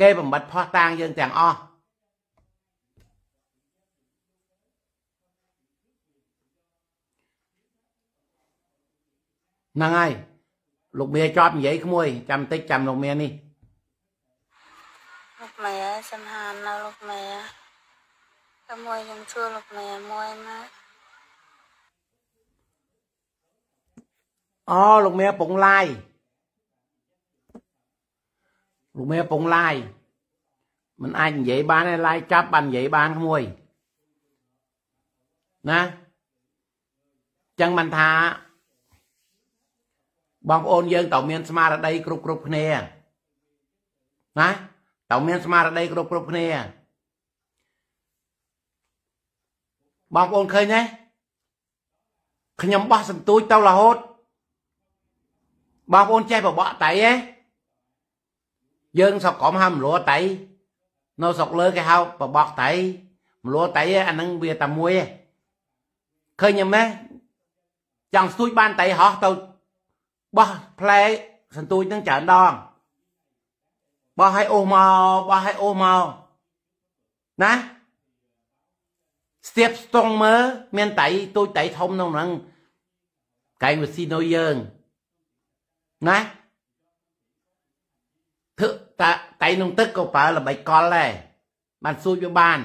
គេបំបត្តិផោះតាងយើងទាំងអស់ហ្នឹងហើយលោកមៀជាប់និយាយក្មួយចាំបន្តិចចាំលោកមៀនេះលោកមៀសំហាននៅលោកមៀតែមួយខ្ញុំជួលោកមៀមួយណាអូលោកមៀពងឡាយលោកមៀពងឡាយមិនអាចនិយាយបានទេឡាយចាប់បាននិយាយបានក្មួយណាចឹងមិនថាបងប្អូនយើងត្រូវមានស្មារតីគ្រប់គ្រប់គ្នាណាត្រូវមានស្មារតីគ្រប់គ្រប់គ្នាបងប្អូនឃើញទេខ្ញុំបោះសន្ទូចទៅរហូតបងប្អូនចេះបបក់តៃទេយើងស្រុកក្រមហៅមលួតៃនៅស្រុកលើគេហៅបបក់តៃមលួតៃអាហ្នឹងវាតែមួយឯងឃើញយំទេចង់ស្ទូចបានតៃហោះទៅបោះផ្លែសន្ទូចនឹងច្រើនដងបោះឲ្យអូសមកបោះឲ្យអូសមកណាស្ទាបស្ទងមើមានតៃទូចតៃធំក្នុងហ្នឹងកែងវាស៊ីនុយយើងណាធ្វើតតៃក្នុងទឹកក៏ប្រើល្បិចកលដែរបានសួចវាបាន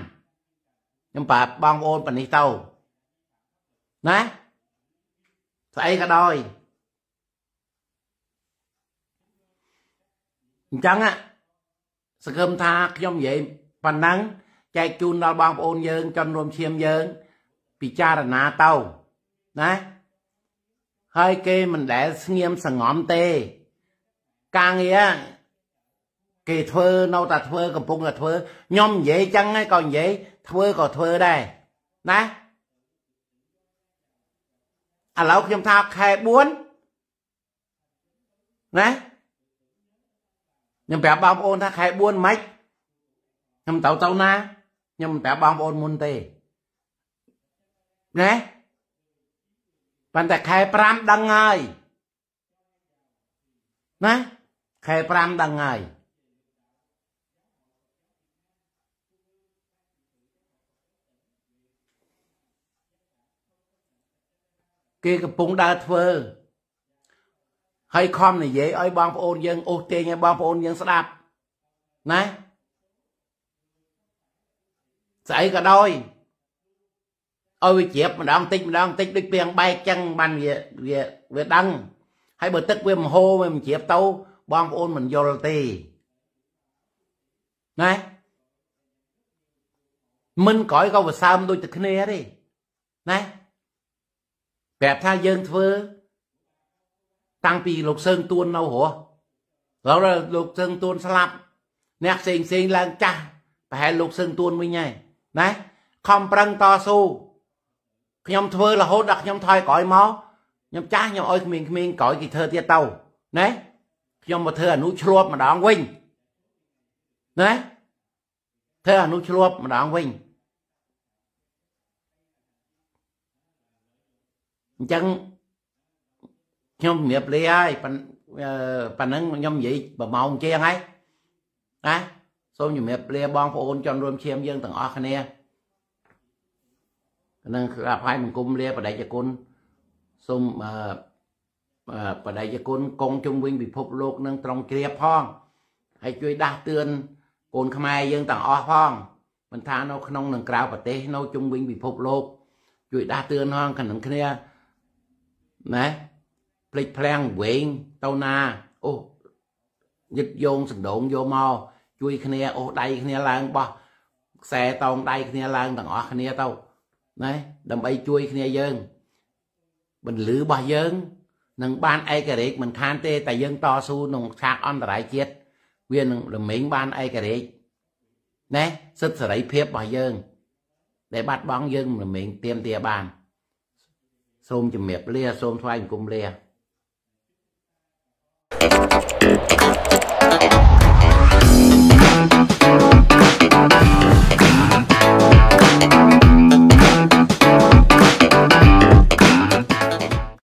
ខ្ញុំប្រាប់បងប្អូនប៉ានេះទៅណាស្អីក៏ដោយអញ្ចឹងសង្ឃឹមថាខ្ញុំនិយាយប៉ុណ្ណឹងចែកជូនដល់បងប្អូនយើងជនរួមឈាមយើងពិចារណាទៅណាហើយគេមិនដែលស្ងៀមសងំទេ ការងារគេធ្វើនៅតែធ្វើកំពុងតែធ្វើខ្ញុំនិយាយចឹងហ្នឹងក៏និយាយធ្វើក៏ធ្វើដែរណាឥឡូវខ្ញុំថាខែ4ណាខ្ញុំប្រាប់បងប្អូនថាខែ4ម៉េចខ្ញុំទៅទៅណាខ្ញុំប្រាប់បងប្អូនមុនទេណាប៉ុន្តែខែ5ដឹងហើយណាខែ5ដឹងហើយគេកំពុងដើរធ្វើហើយខំនិយាយឲ្យ បងប្អូនយើងអូសទាញឲ្យបងប្អូនយើងស្ដាប់ណាស្អីក៏ដោយឲ្យវាជ្រាបម្ដងតិចម្ដងតិចដូចពីងបែកចឹងបានវាវាវាដឹងហើយបើទឹកវាមហោវាមិនជ្រាបទៅបងប្អូនមិនយល់ទេណាមិនក្រោយក៏វាសើមដូចតែគ្នាទេណាប្រាប់ថាយើងធ្វើតាំងពីលោកសើងទួននៅហោះដល់លោកសើងទួន ស្លាប់អ្នកផ្សេងផ្សេងឡើងចាស់ប្រហែលលោកសើងទួនវិញហើយណាខំប្រឹងតស៊ូខ្ញុំធ្វើរហូតដល់ខ្ញុំថយក្រោយមកខ្ញុំចាស់ខ្ញុំអោយក្មេងៗក្រោយគេធ្វើទៀតទៅណាខ្ញុំមកធ្វើអនុឆ្លប់ម្ដងវិញណាធ្វើអនុឆ្លប់ម្ដងវិញអញ្ចឹងខ្ញុំជំរាបលាហើយប៉ណ្ណឹងខ្ញុំនិយាយប្រម៉ោងជាងហើយណាសូមជំរាបលាបងប្អូនជនរួមឈាមយើងទាំងអស់គ្នានឹងអភ័យបង្គំលាបដិជ្ជគុណសូមអឺបដិជ្ជគុណកងជំវិញពិភពលោកនឹងត្រង់គ្រាផង ហើយជួយដាស់តឿនកូនខ្មែរយើងទាំងអស់ផងមិនថានៅក្នុងនិងក្រៅប្រទេស នៅ ជំវិញពិភពលោកជួយដាស់តឿនផងក្នុងគ្នាណាភ្លេចភ្លាំងវែងទៅណាអូយឹកយងសំដងយកមកជួយគ្នាអូដៃគ្នាឡើងបោះខ្សែតោងដៃគ្នាឡើងទាំងអស់គ្នាទៅណាដើម្បីជួយគ្នាយើងបន្លឺរបស់យើងនឹងបានឯករាជ្យមិនខានទេតែយើងតស៊ូក្នុងឆាកអន្តរជាតិវានឹងរមែងបានឯករាជ្យណាសិទ្ធិសេរីភាពរបស់យើង ដែលបាត់បង់យើងរមែងទៀមទាបានសូមជំរាបលា សូមថ្លែងគុំលា Thank you.